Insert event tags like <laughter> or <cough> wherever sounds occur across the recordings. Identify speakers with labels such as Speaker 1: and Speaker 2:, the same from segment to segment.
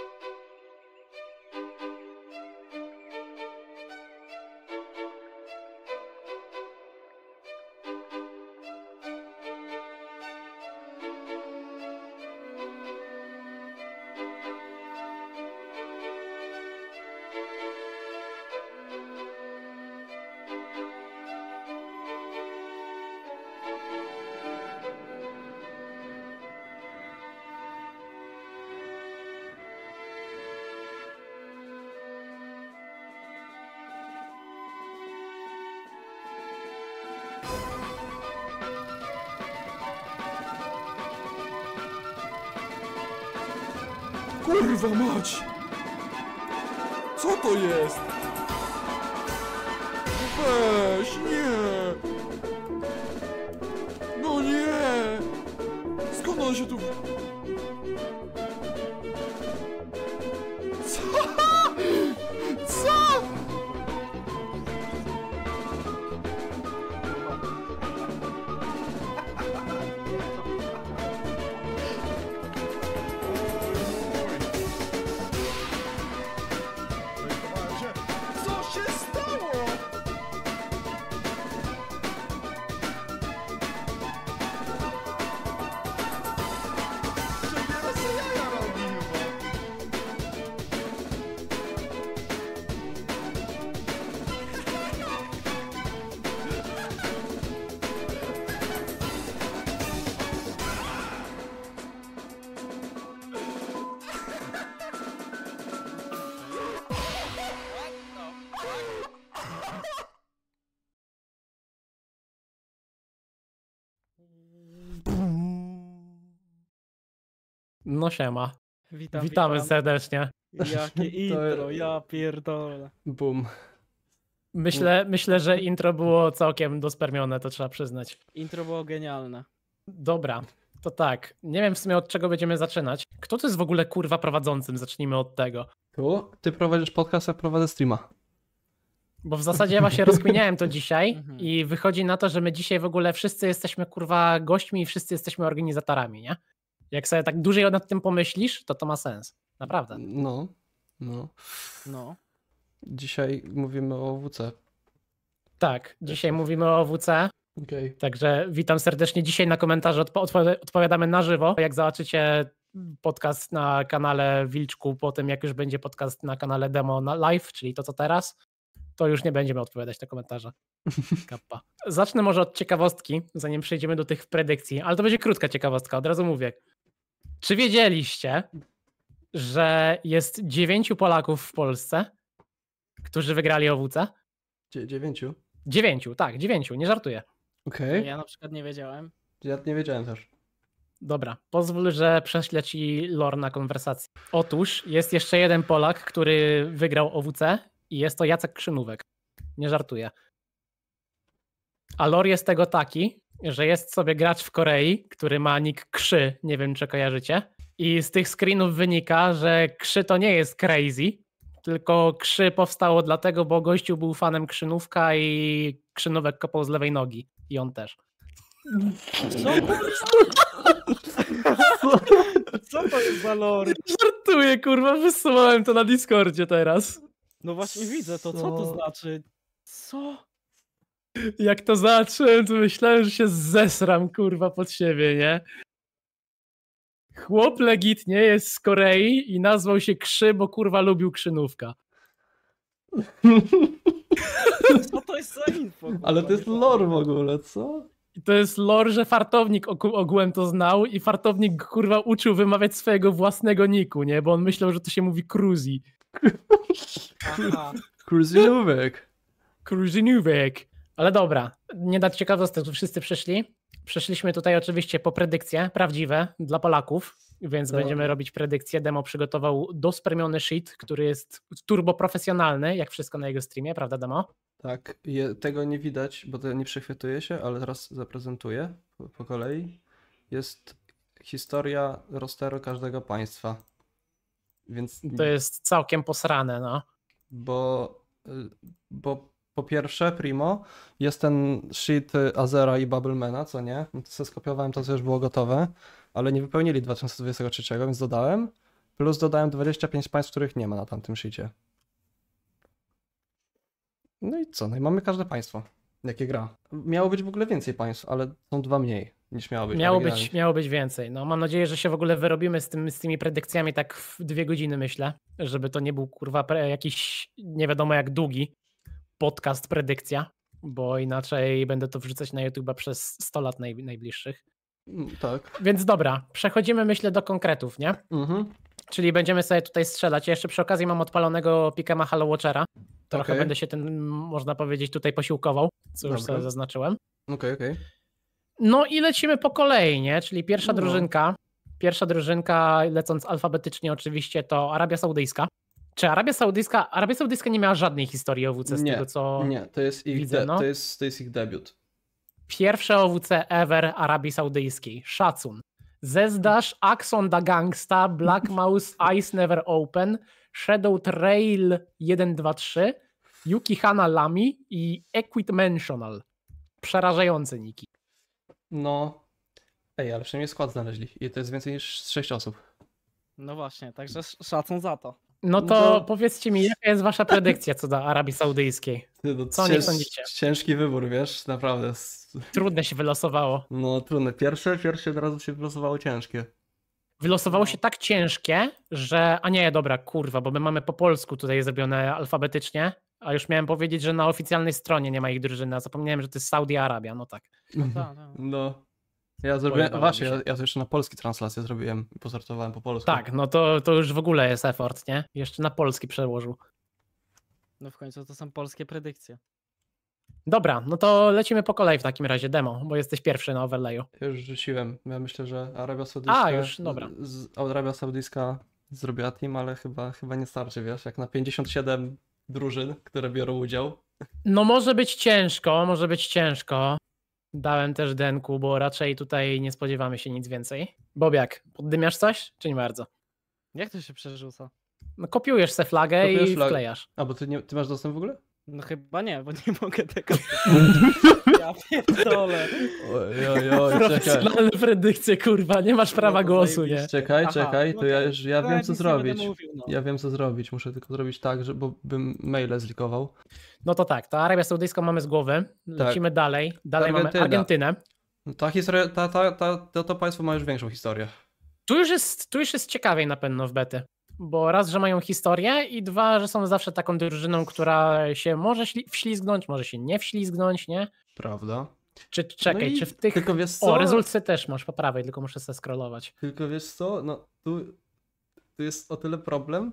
Speaker 1: Thank you. kurwa mać! Co to jest? Weź, nie! No nie! Skąd on się tu...
Speaker 2: No siema. Witam, Witamy witam. serdecznie. Jakie
Speaker 1: <laughs> intro, ja pierdolę. Bum.
Speaker 2: Myślę, myślę, że intro było całkiem dospermione, to trzeba przyznać. Intro było genialne. Dobra, to tak. Nie wiem w sumie od czego będziemy zaczynać. Kto to jest w ogóle kurwa prowadzącym? Zacznijmy od tego.
Speaker 1: Tu? Ty prowadzisz podcast, a prowadzę streama.
Speaker 2: Bo w zasadzie ja właśnie <laughs> rozkminiałem to dzisiaj <laughs> mhm. i wychodzi na to, że my dzisiaj w ogóle wszyscy jesteśmy kurwa gośćmi i wszyscy jesteśmy organizatorami, nie? Jak sobie tak dłużej nad tym pomyślisz, to to ma sens. Naprawdę. No, no. No.
Speaker 1: Dzisiaj mówimy o WC.
Speaker 2: Tak, dzisiaj mówimy o WC. Okay. Także witam serdecznie. Dzisiaj na komentarze odpo odpowiadamy na żywo. Jak zobaczycie podcast na kanale Wilczku, po tym jak już będzie podcast na kanale Demo na Live, czyli to co teraz, to już nie będziemy odpowiadać na komentarze. <laughs> Kappa. Zacznę może od ciekawostki, zanim przejdziemy do tych predykcji, ale to będzie krótka ciekawostka, od razu mówię. Czy wiedzieliście, że jest dziewięciu Polaków w Polsce, którzy wygrali OWC? dziewięciu? Dziewięciu, tak, dziewięciu, nie żartuję. Okej. Okay. Ja
Speaker 3: na przykład nie wiedziałem.
Speaker 2: Ja nie wiedziałem też. Dobra, pozwól, że prześlę ci lore na konwersację. Otóż jest jeszcze jeden Polak, który wygrał OWC i jest to Jacek Krzynówek. Nie żartuję. A lore jest tego taki, że jest sobie gracz w Korei, który ma nick Krzy, nie wiem czy kojarzycie. I z tych screenów wynika, że Krzy to nie jest crazy, tylko Krzy powstało dlatego, bo gościu był fanem Krzynówka i Krzynówek kopał z lewej nogi. I on też. Co? Co? Co to jest za lore? Żartuję, kurwa, wysyłałem to na Discordzie teraz.
Speaker 3: No właśnie widzę to, co to znaczy? Co?
Speaker 2: jak to zacząłem, to myślałem, że się zesram, kurwa, pod siebie, nie? Chłop legitnie jest z Korei i nazwał się Krzy, bo kurwa lubił krzynówka.
Speaker 3: Co to jest za info?
Speaker 2: Ale to jest lore w ogóle, co? I to jest lore, że fartownik ogółem to znał i fartownik kurwa uczył wymawiać swojego własnego niku, nie? Bo on myślał, że to się mówi Cruzi. Cruzinówek. Cruzinówek. Ale dobra, nie dać ciekawostek, wszyscy przyszli. Przeszliśmy tutaj oczywiście po predykcje prawdziwe dla Polaków, więc tak. będziemy robić predykcje. Demo przygotował dospremiony shit, który jest turbo profesjonalny, jak wszystko na jego streamie, prawda Demo?
Speaker 1: Tak, je, tego nie widać, bo to nie przechwytuje się, ale teraz zaprezentuję po, po kolei. Jest historia rosteru każdego państwa. Więc... To jest
Speaker 2: całkiem posrane, no. Bo, y, bo
Speaker 1: po pierwsze, primo, jest ten shit Azera i Bubblemana, co nie? No se skopiowałem to, co już było gotowe, ale nie wypełnili 2023, więc dodałem. Plus dodałem 25 państw, których nie ma na tamtym shitie. No i co? No i mamy każde państwo, jakie gra. Miało być w ogóle więcej państw, ale są dwa mniej niż miało być. Miało być,
Speaker 2: miało być więcej. No, mam nadzieję, że się w ogóle wyrobimy z, tym, z tymi predykcjami tak w dwie godziny, myślę, żeby to nie był kurwa jakiś nie wiadomo jak długi podcast Predykcja, bo inaczej będę to wrzucać na YouTube przez 100 lat naj, najbliższych. Mm, tak. Więc dobra, przechodzimy myślę do konkretów, nie? Mhm. Czyli będziemy sobie tutaj strzelać. Ja jeszcze przy okazji mam odpalonego Pikema Halo Watchera. Trochę okay. będę się tym, można powiedzieć, tutaj posiłkował, co już sobie zaznaczyłem. Okej, okay, okej. Okay. No i lecimy po kolei, nie? Czyli pierwsza no. drużynka, pierwsza drużynka, lecąc alfabetycznie oczywiście, to Arabia Saudyjska. Czy Arabia Saudyjska, Arabia Saudyjska nie miała żadnej historii OWC z nie, tego co Nie, to
Speaker 1: jest ich, widzę, de, no. to, jest, to jest ich debiut.
Speaker 2: Pierwsze OWC ever Arabii Saudyjskiej. Szacun. Zezdasz, Axon da Gangsta, Black <laughs> Mouse, Ice Never Open, Shadow Trail 123, Yukihana Lami i Equitmensional. Przerażające niki. No.
Speaker 1: Ej, ale przynajmniej skład znaleźli. I to jest więcej niż 6 osób.
Speaker 3: No właśnie, także szacun za to. No
Speaker 2: to no. powiedzcie mi, jaka jest wasza predykcja co do Arabii Saudyjskiej? No, co cięż, nie sądzicie? Ciężki wybór, wiesz, naprawdę. Trudne się wylosowało. No trudne.
Speaker 1: Pierwsze, pierwsze od razu się wylosowało ciężkie.
Speaker 2: Wylosowało się no. tak ciężkie, że... A nie, dobra, kurwa, bo my mamy po polsku tutaj zrobione alfabetycznie, a już miałem powiedzieć, że na oficjalnej stronie nie ma ich drużyny, a zapomniałem, że to jest Saudi Arabia, no tak.
Speaker 1: No. Tak, no. no. Ja zrobiłem, właśnie, ja, ja to jeszcze na polski translację zrobiłem posortowałem po polsku. Tak, no to, to już w ogóle
Speaker 2: jest effort, nie? Jeszcze na polski przełożył.
Speaker 3: No w końcu to są polskie predykcje.
Speaker 2: Dobra, no to lecimy po kolei w takim razie demo, bo jesteś pierwszy na overlayu. Ja już rzuciłem. Ja myślę, że Arabia Saudyjska. A, już, dobra. Z, Arabia Saudyjska zrobiła team,
Speaker 1: ale chyba, chyba nie starczy, wiesz, jak na 57 drużyn, które biorą udział.
Speaker 2: No może być ciężko, może być ciężko. Dałem też denku, bo raczej tutaj nie spodziewamy się nic więcej. Bobiak, poddymiasz coś, czy nie bardzo?
Speaker 3: Jak to się przerzuca?
Speaker 2: No kopiujesz se flagę kopiujesz i flag. wklejasz. A, bo ty, nie, ty masz dostęp w ogóle? No chyba nie,
Speaker 3: bo nie <laughs> mogę tego. <laughs> Ja pierdolę. Oj, oj, oj, czekaj. Profesjonalne
Speaker 1: predykcje, kurwa, nie masz prawa no, głosu, nie? Czekaj, Aha, czekaj, no to ja już ja No, wiem co zrobić. mówił, no. Ja wiem co zrobić, muszę tylko zrobić tak, żeby bym maile zlikował.
Speaker 2: No to tak, to Arabia Saudyjska mamy z głowy, tak. lecimy dalej, dalej Argentyna. mamy Argentynę. No ta historia, ta, ta, ta, to, to państwo ma już większą historię. Tu już jest, tu już jest ciekawiej na pewno w bety. Bo raz, że mają historię i dwa, że są zawsze taką drużyną, która się może wślizgnąć, może się nie wślizgnąć, nie? prawda? Czy, no czekaj, no czy w tych... Tylko wiesz co? O, rezultaty też masz po prawej, tylko muszę sobie scrollować. Tylko wiesz co, no tu, tu jest o tyle
Speaker 1: problem,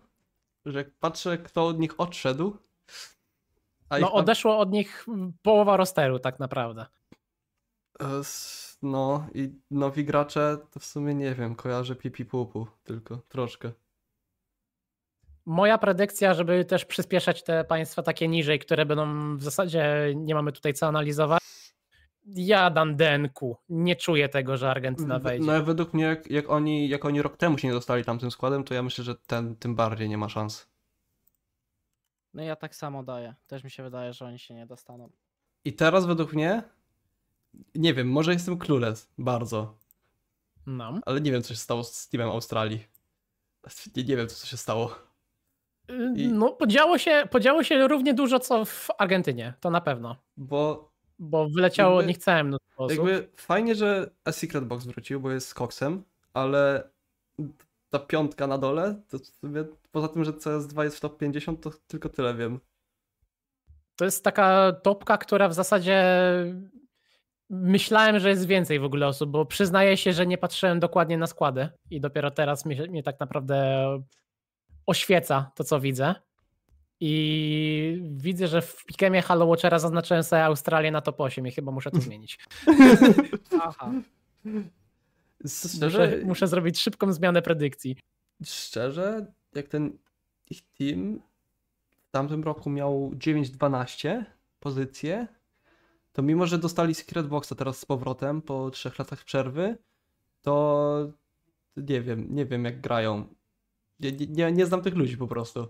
Speaker 1: że jak patrzę kto od nich odszedł... no odeszło
Speaker 2: od nich połowa rosteru tak naprawdę.
Speaker 1: No i nowi gracze to w sumie nie wiem, kojarzę pipi pupu tylko troszkę.
Speaker 2: Moja predykcja, żeby też przyspieszać te państwa takie niżej, które będą w zasadzie, nie mamy tutaj co analizować. Ja dam DNQ. Nie czuję tego, że Argentyna wejdzie. No,
Speaker 1: według mnie, jak, jak, oni, jak oni rok temu się nie dostali tamtym składem, to ja myślę, że ten, tym bardziej nie ma szans.
Speaker 3: No ja tak samo daję. Też mi się wydaje, że oni się nie dostaną.
Speaker 1: I teraz według mnie, nie wiem, może jestem clueless bardzo. No. Ale nie wiem, co się stało z Steamem Australii. Nie, nie wiem, co się stało.
Speaker 2: I... No, podziało się, podziało się równie dużo, co w Argentynie, to na pewno. Bo, bo wyleciało, jakby, nie chciałem. Jakby
Speaker 1: fajnie, że A Secret Box wrócił, bo jest z koksem, ale ta piątka na dole, to sobie,
Speaker 2: poza tym, że CS2 jest w top 50, to tylko tyle wiem. To jest taka topka, która w zasadzie myślałem, że jest więcej w ogóle osób, bo przyznaję się, że nie patrzyłem dokładnie na składy i dopiero teraz mnie, mnie tak naprawdę oświeca to, co widzę. I widzę, że w pikemie Halo Watchera zaznaczyłem sobie Australię na top 8 i chyba muszę to <laughs> zmienić. <laughs> Aha. Szczerze, muszę, muszę, zrobić szybką zmianę predykcji. Szczerze,
Speaker 1: jak ten ich team w tamtym roku miał 9-12 pozycje, to mimo, że dostali Secret Boxa teraz z powrotem po trzech latach przerwy, to nie wiem, nie wiem jak grają. Nie, nie, nie znam tych ludzi po prostu.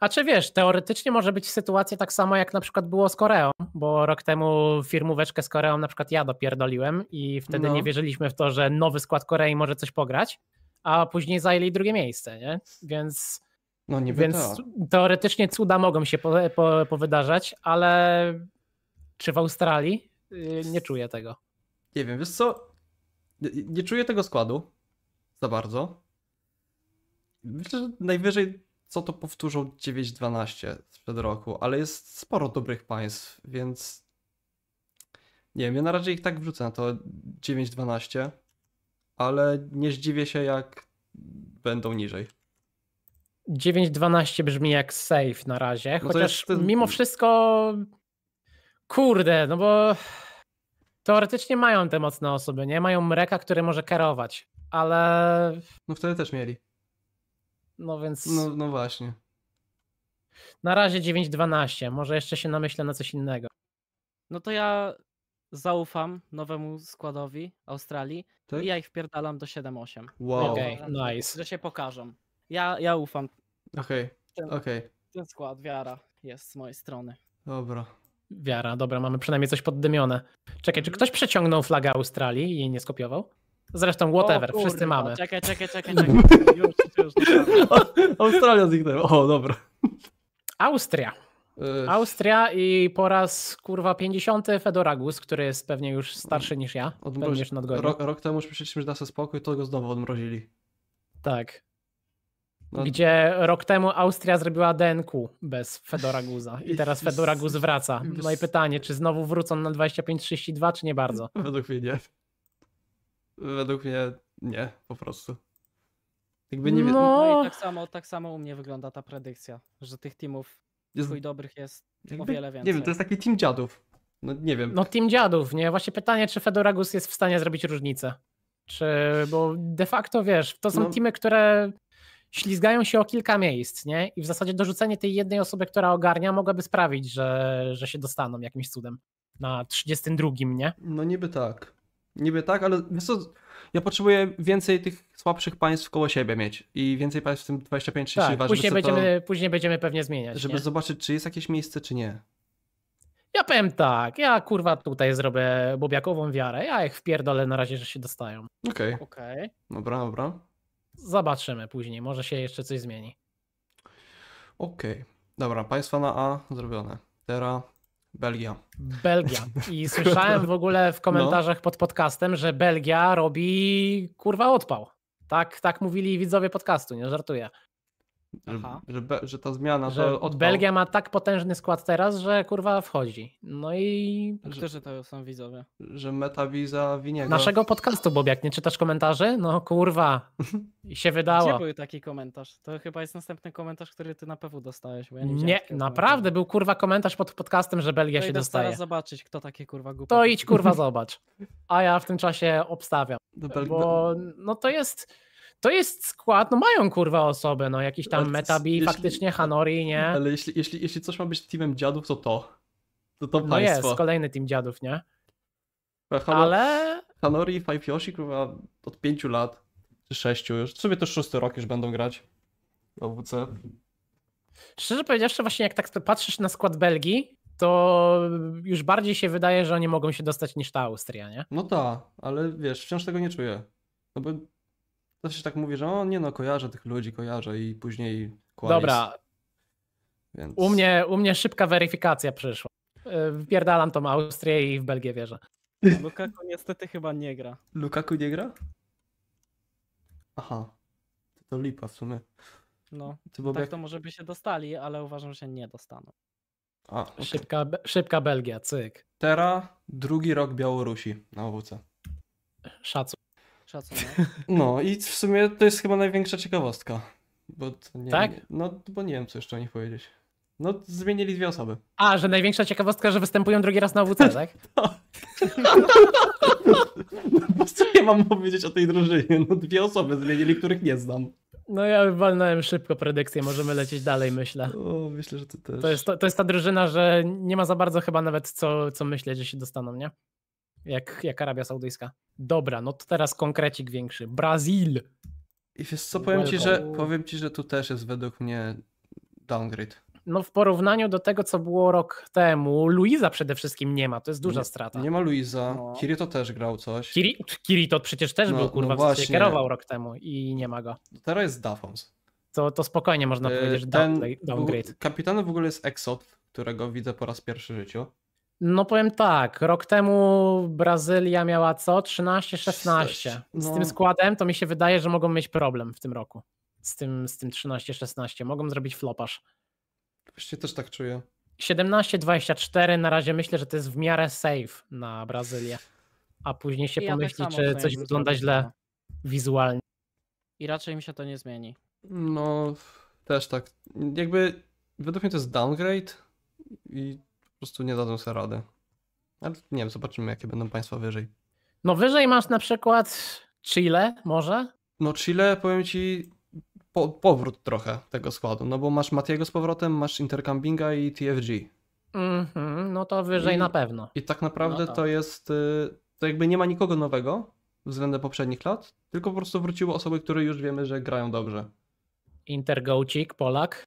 Speaker 2: A czy wiesz, teoretycznie może być sytuacja tak sama jak na przykład było z Koreą, bo rok temu firmóweczkę z Koreą na przykład ja dopierdoliłem i wtedy no. nie wierzyliśmy w to, że nowy skład Korei może coś pograć, a później zajęli drugie miejsce, nie? Więc, no, nie więc to. Tak. teoretycznie cuda mogą się po, po, powydarzać, ale czy w Australii? Y, nie czuję tego. Nie wiem, wiesz co?
Speaker 1: Nie, nie czuję tego składu za bardzo. Myślę, że najwyżej co to powtórzą 9-12 sprzed roku, ale jest sporo dobrych państw, więc nie wiem, ja na razie ich tak wrzucę na to 9-12, ale nie zdziwię się jak będą niżej.
Speaker 2: 9-12 brzmi jak safe na razie, no chociaż ten... mimo wszystko kurde, no bo teoretycznie mają te mocne osoby, nie? Mają mreka, który może kierować, ale... No wtedy też mieli. No więc. No, no właśnie. Na razie 9-12. Może jeszcze się namyślę na coś innego.
Speaker 3: No to ja zaufam nowemu składowi Australii tak? i ja ich wpierdalam do 7-8. Wow. Okay, nice. Że się pokażą. Ja, ja ufam.
Speaker 2: Okej, okay. okej. Okay.
Speaker 3: Ten skład, wiara jest z mojej strony.
Speaker 2: Dobra. Wiara, dobra, mamy przynajmniej coś poddymione. Czekaj, czy mhm. ktoś przeciągnął flagę Australii i jej nie skopiował? Zresztą whatever, o, wszyscy mamy. Czekaj, czekaj, czekaj, <laughs> czekaj. <laughs> Australia zniknęła. O, dobra. Austria. Austria i po raz kurwa 50 Fedoragus, który jest pewnie już starszy niż ja. Odmroziliśmy nad rok, rok temu już myśleliśmy, że da sobie spokój, to go znowu odmrozili. Tak. No. Gdzie rok temu Austria zrobiła DNQ bez Fedora Guza i teraz Fedora Guz wraca. No i pytanie, czy znowu wrócą na 25-32, czy nie bardzo? Według mnie nie według mnie nie, po prostu. Jakby nie no. no
Speaker 3: i tak samo, tak samo u mnie wygląda ta predykcja, że tych teamów jest... dobrych jest Jakby, o wiele więcej. Nie wiem, to jest taki
Speaker 2: team dziadów. No nie wiem. No team dziadów, nie? Właśnie pytanie, czy Fedoragus jest w stanie zrobić różnicę. Czy, bo de facto wiesz, to są no. teamy, które ślizgają się o kilka miejsc, nie? I w zasadzie dorzucenie tej jednej osoby, która ogarnia, mogłaby sprawić, że, że się dostaną jakimś cudem na 32,
Speaker 1: nie? No niby tak niby tak, ale co, ja potrzebuję więcej tych słabszych państw koło siebie mieć i więcej państw, w tym 25 czy tak, później, będziemy, to, później będziemy pewnie zmieniać. Żeby nie? zobaczyć, czy jest jakieś miejsce, czy nie.
Speaker 2: Ja powiem tak, ja kurwa tutaj zrobię bobiakową wiarę, ja ich wpierdolę na razie, że się dostają.
Speaker 1: Okej. Okay. okay. Dobra, dobra.
Speaker 2: Zobaczymy później, może się jeszcze coś zmieni.
Speaker 1: Okej. Okay. Dobra, państwa na A zrobione. Teraz Belgia. Belgia. I <laughs> słyszałem w ogóle w komentarzach
Speaker 2: no. pod podcastem, że Belgia robi kurwa odpał. Tak, tak mówili widzowie podcastu, nie żartuję.
Speaker 1: Aha. Że, że, że ta zmiana. Że to odpał... Belgia
Speaker 2: ma tak potężny skład teraz, że kurwa wchodzi. No i.
Speaker 1: Że, to są wizowe, Że metawiza winiego. Naszego
Speaker 2: podcastu, bo jak nie czytasz komentarzy? No kurwa. <laughs> I się wydało. Gdzie był
Speaker 3: taki komentarz? To chyba jest następny komentarz, który ty na pewno dostałeś. Ja nie, nie naprawdę
Speaker 2: był kurwa komentarz pod podcastem, że Belgia to no się dostaje. teraz
Speaker 3: zobaczyć, kto takie kurwa głupie. To idź kurwa <laughs>
Speaker 2: zobacz. A ja w tym czasie obstawiam. Bo no to jest to jest skład, no mają kurwa osoby, no jakiś tam Metabi, faktycznie Hanori, nie? Ale jeśli, jeśli, jeśli coś ma być teamem dziadów, to to.
Speaker 1: To to no państwo. jest,
Speaker 2: kolejny team dziadów, nie?
Speaker 1: ale... Hanori i Five Yoshi, kurwa, od pięciu lat, czy sześciu już, w sumie to szósty rok już będą grać
Speaker 2: WC. Szczerze powiedziawszy, właśnie jak tak patrzysz na skład Belgii, to już bardziej się wydaje, że oni mogą się dostać niż ta Austria, nie? No tak, ale wiesz, wciąż tego
Speaker 1: nie czuję. No bo Zawsze tak mówię, że o nie no, kojarzę tych ludzi, kojarzę i później kłamie. Dobra.
Speaker 2: Więc... U, mnie, u mnie szybka weryfikacja przyszła. Y, wpierdalam tą Austrię i w Belgię wierzę. Lukaku
Speaker 3: niestety chyba nie gra.
Speaker 2: Lukaku
Speaker 1: nie gra? Aha. To lipa w sumie. No, tak to
Speaker 3: może by się dostali, ale uważam, że się nie dostaną.
Speaker 1: A, okay. szybka, szybka Belgia, cyk. Teraz drugi rok Białorusi na owce. Szacun.
Speaker 2: Szacunek.
Speaker 1: <laughs> No i w sumie to jest chyba największa ciekawostka. Bo to nie, Tak? Nie, no, bo nie wiem, co jeszcze o nich powiedzieć. No, zmienili dwie osoby.
Speaker 2: A, że największa ciekawostka, że występują drugi raz na WC, <laughs> tak? tak. <laughs>
Speaker 1: No, po co ja mam powiedzieć o tej drużynie? No, dwie osoby zmienili, których nie znam.
Speaker 2: No ja walnąłem szybko predykcję, możemy lecieć dalej, myślę. O, myślę, że to też. To jest, to, to jest ta drużyna, że nie ma za bardzo chyba nawet co, co myśleć, że się dostaną, nie? jak, jak Arabia Saudyjska. Dobra, no to teraz konkrecik większy. Brazil.
Speaker 1: I wiesz co, powiem ci, że, powiem ci, że tu też jest
Speaker 2: według mnie downgrade. No w porównaniu do tego, co było rok temu, Luiza przede wszystkim nie ma, to jest duża nie, strata. Nie ma Luiza, no. Kirito też grał coś. Kiri, Kirito przecież też no, był, no kurwa, no właśnie. w sensie kierował rok temu i nie ma go. Teraz jest Dafons. To, to spokojnie
Speaker 1: można e, powiedzieć, że downgrade. kapitanem w ogóle jest Exot, którego widzę po raz pierwszy w życiu.
Speaker 2: No powiem tak, rok temu Brazylia miała co? 13-16. Z tym no. składem to mi się wydaje, że mogą mieć problem w tym roku. Z tym, z tym 13-16. Mogą zrobić flopasz. Właśnie też tak czuję. 17-24 na razie myślę, że to jest w miarę safe na Brazylię. A później się ja pomyśli, tak czy coś wygląda źle wizualnie.
Speaker 3: I raczej mi się to nie zmieni.
Speaker 1: No, też tak. Jakby według mnie to jest downgrade i prostu nie dadzą sobie rady. Ale nie wiem, zobaczymy, jakie będą państwa wyżej.
Speaker 2: No wyżej masz na przykład Chile może?
Speaker 1: No Chile, powiem ci, po, powrót trochę tego składu, no bo masz Matiego z powrotem, masz Intercampinga i TFG.
Speaker 2: Mhm, no to wyżej I, na
Speaker 1: pewno. I tak naprawdę no to. to jest, y, to jakby nie ma nikogo nowego względem poprzednich lat, tylko po prostu wróciły osoby, które już wiemy, że grają dobrze. Intergołcik,
Speaker 2: Polak.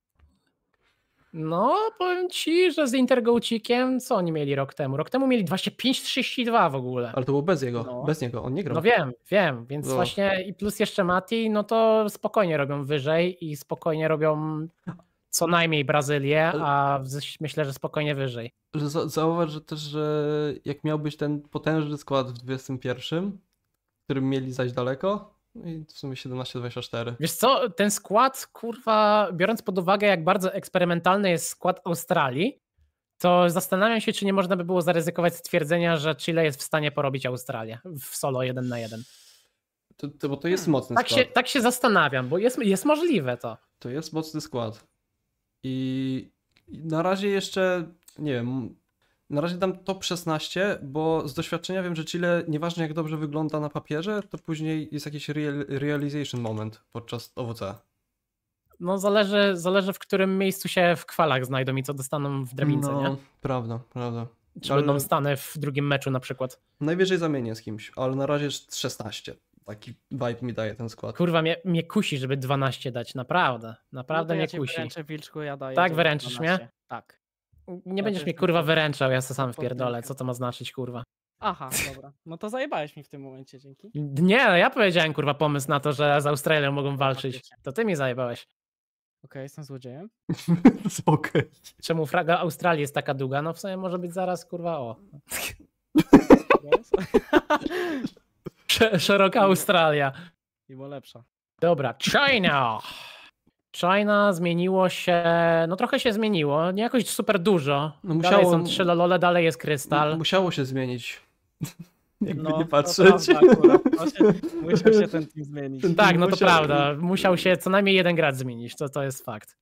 Speaker 2: No, powiem ci, że z Intergołcikiem, co oni mieli rok temu? Rok temu mieli 25-32 w ogóle. Ale to było bez jego, no. bez niego, on nie grał. No wiem, wiem, więc no. właśnie i plus jeszcze Mati, no to spokojnie robią wyżej i spokojnie robią co najmniej Brazylię, a myślę, że spokojnie wyżej.
Speaker 1: Zauważ że też, że jak miał być ten potężny skład w 21, którym
Speaker 2: mieli zaś daleko, no i w sumie 17-24. Wiesz co, ten skład, kurwa, biorąc pod uwagę, jak bardzo eksperymentalny jest skład Australii, to zastanawiam się, czy nie można by było zaryzykować stwierdzenia, że Chile jest w stanie porobić Australię w solo 1 na 1. To, to, bo to jest hmm. mocny tak skład. Się, tak się zastanawiam, bo jest, jest możliwe to. To jest
Speaker 1: mocny skład. I na razie jeszcze, nie wiem, na razie dam top 16, bo z doświadczenia wiem, że Chile, nieważne jak dobrze wygląda na papierze, to później jest jakiś real, realization moment podczas OWC.
Speaker 2: No zależy, zależy w którym miejscu się w kwalach znajdą i co dostaną w drabince, no, nie? prawda, prawda. Czy ale... będą stany w drugim meczu na przykład. Najwyżej zamienię z kimś, ale na razie 16. Taki vibe mi daje ten skład. Kurwa, mnie, mnie kusi, żeby 12 dać, naprawdę. Naprawdę no mnie ja kusi. Wyręczę, Wilczku, ja daję tak, wyręczysz 12. mnie? Tak.
Speaker 3: Nie będziesz mnie kurwa
Speaker 2: wyręczał, ja to sam wpierdolę, co to ma znaczyć kurwa.
Speaker 3: Aha, dobra. No to zajebałeś mi w tym momencie, dzięki.
Speaker 2: Nie, no ja powiedziałem kurwa pomysł na to, że z Australią mogą walczyć. To ty mi zajebałeś. Okej, okay, jestem złodziejem. <laughs> Okej. Okay. Czemu fraga Australii jest taka długa? No w sumie może być zaraz kurwa o. <laughs> <laughs> Szeroka Australia. I lepsza. Dobra, China! China zmieniło się, no trochę się zmieniło, nie jakoś super dużo. No musiało, dalej są trzy lolole, dalej jest krystal. Musiało się zmienić. <laughs> Jakby no, nie patrzeć. <laughs> musiał się ten team zmienić. tak, no to musiał... prawda. Tak. Musiał się co najmniej jeden grad zmienić, to, to jest fakt.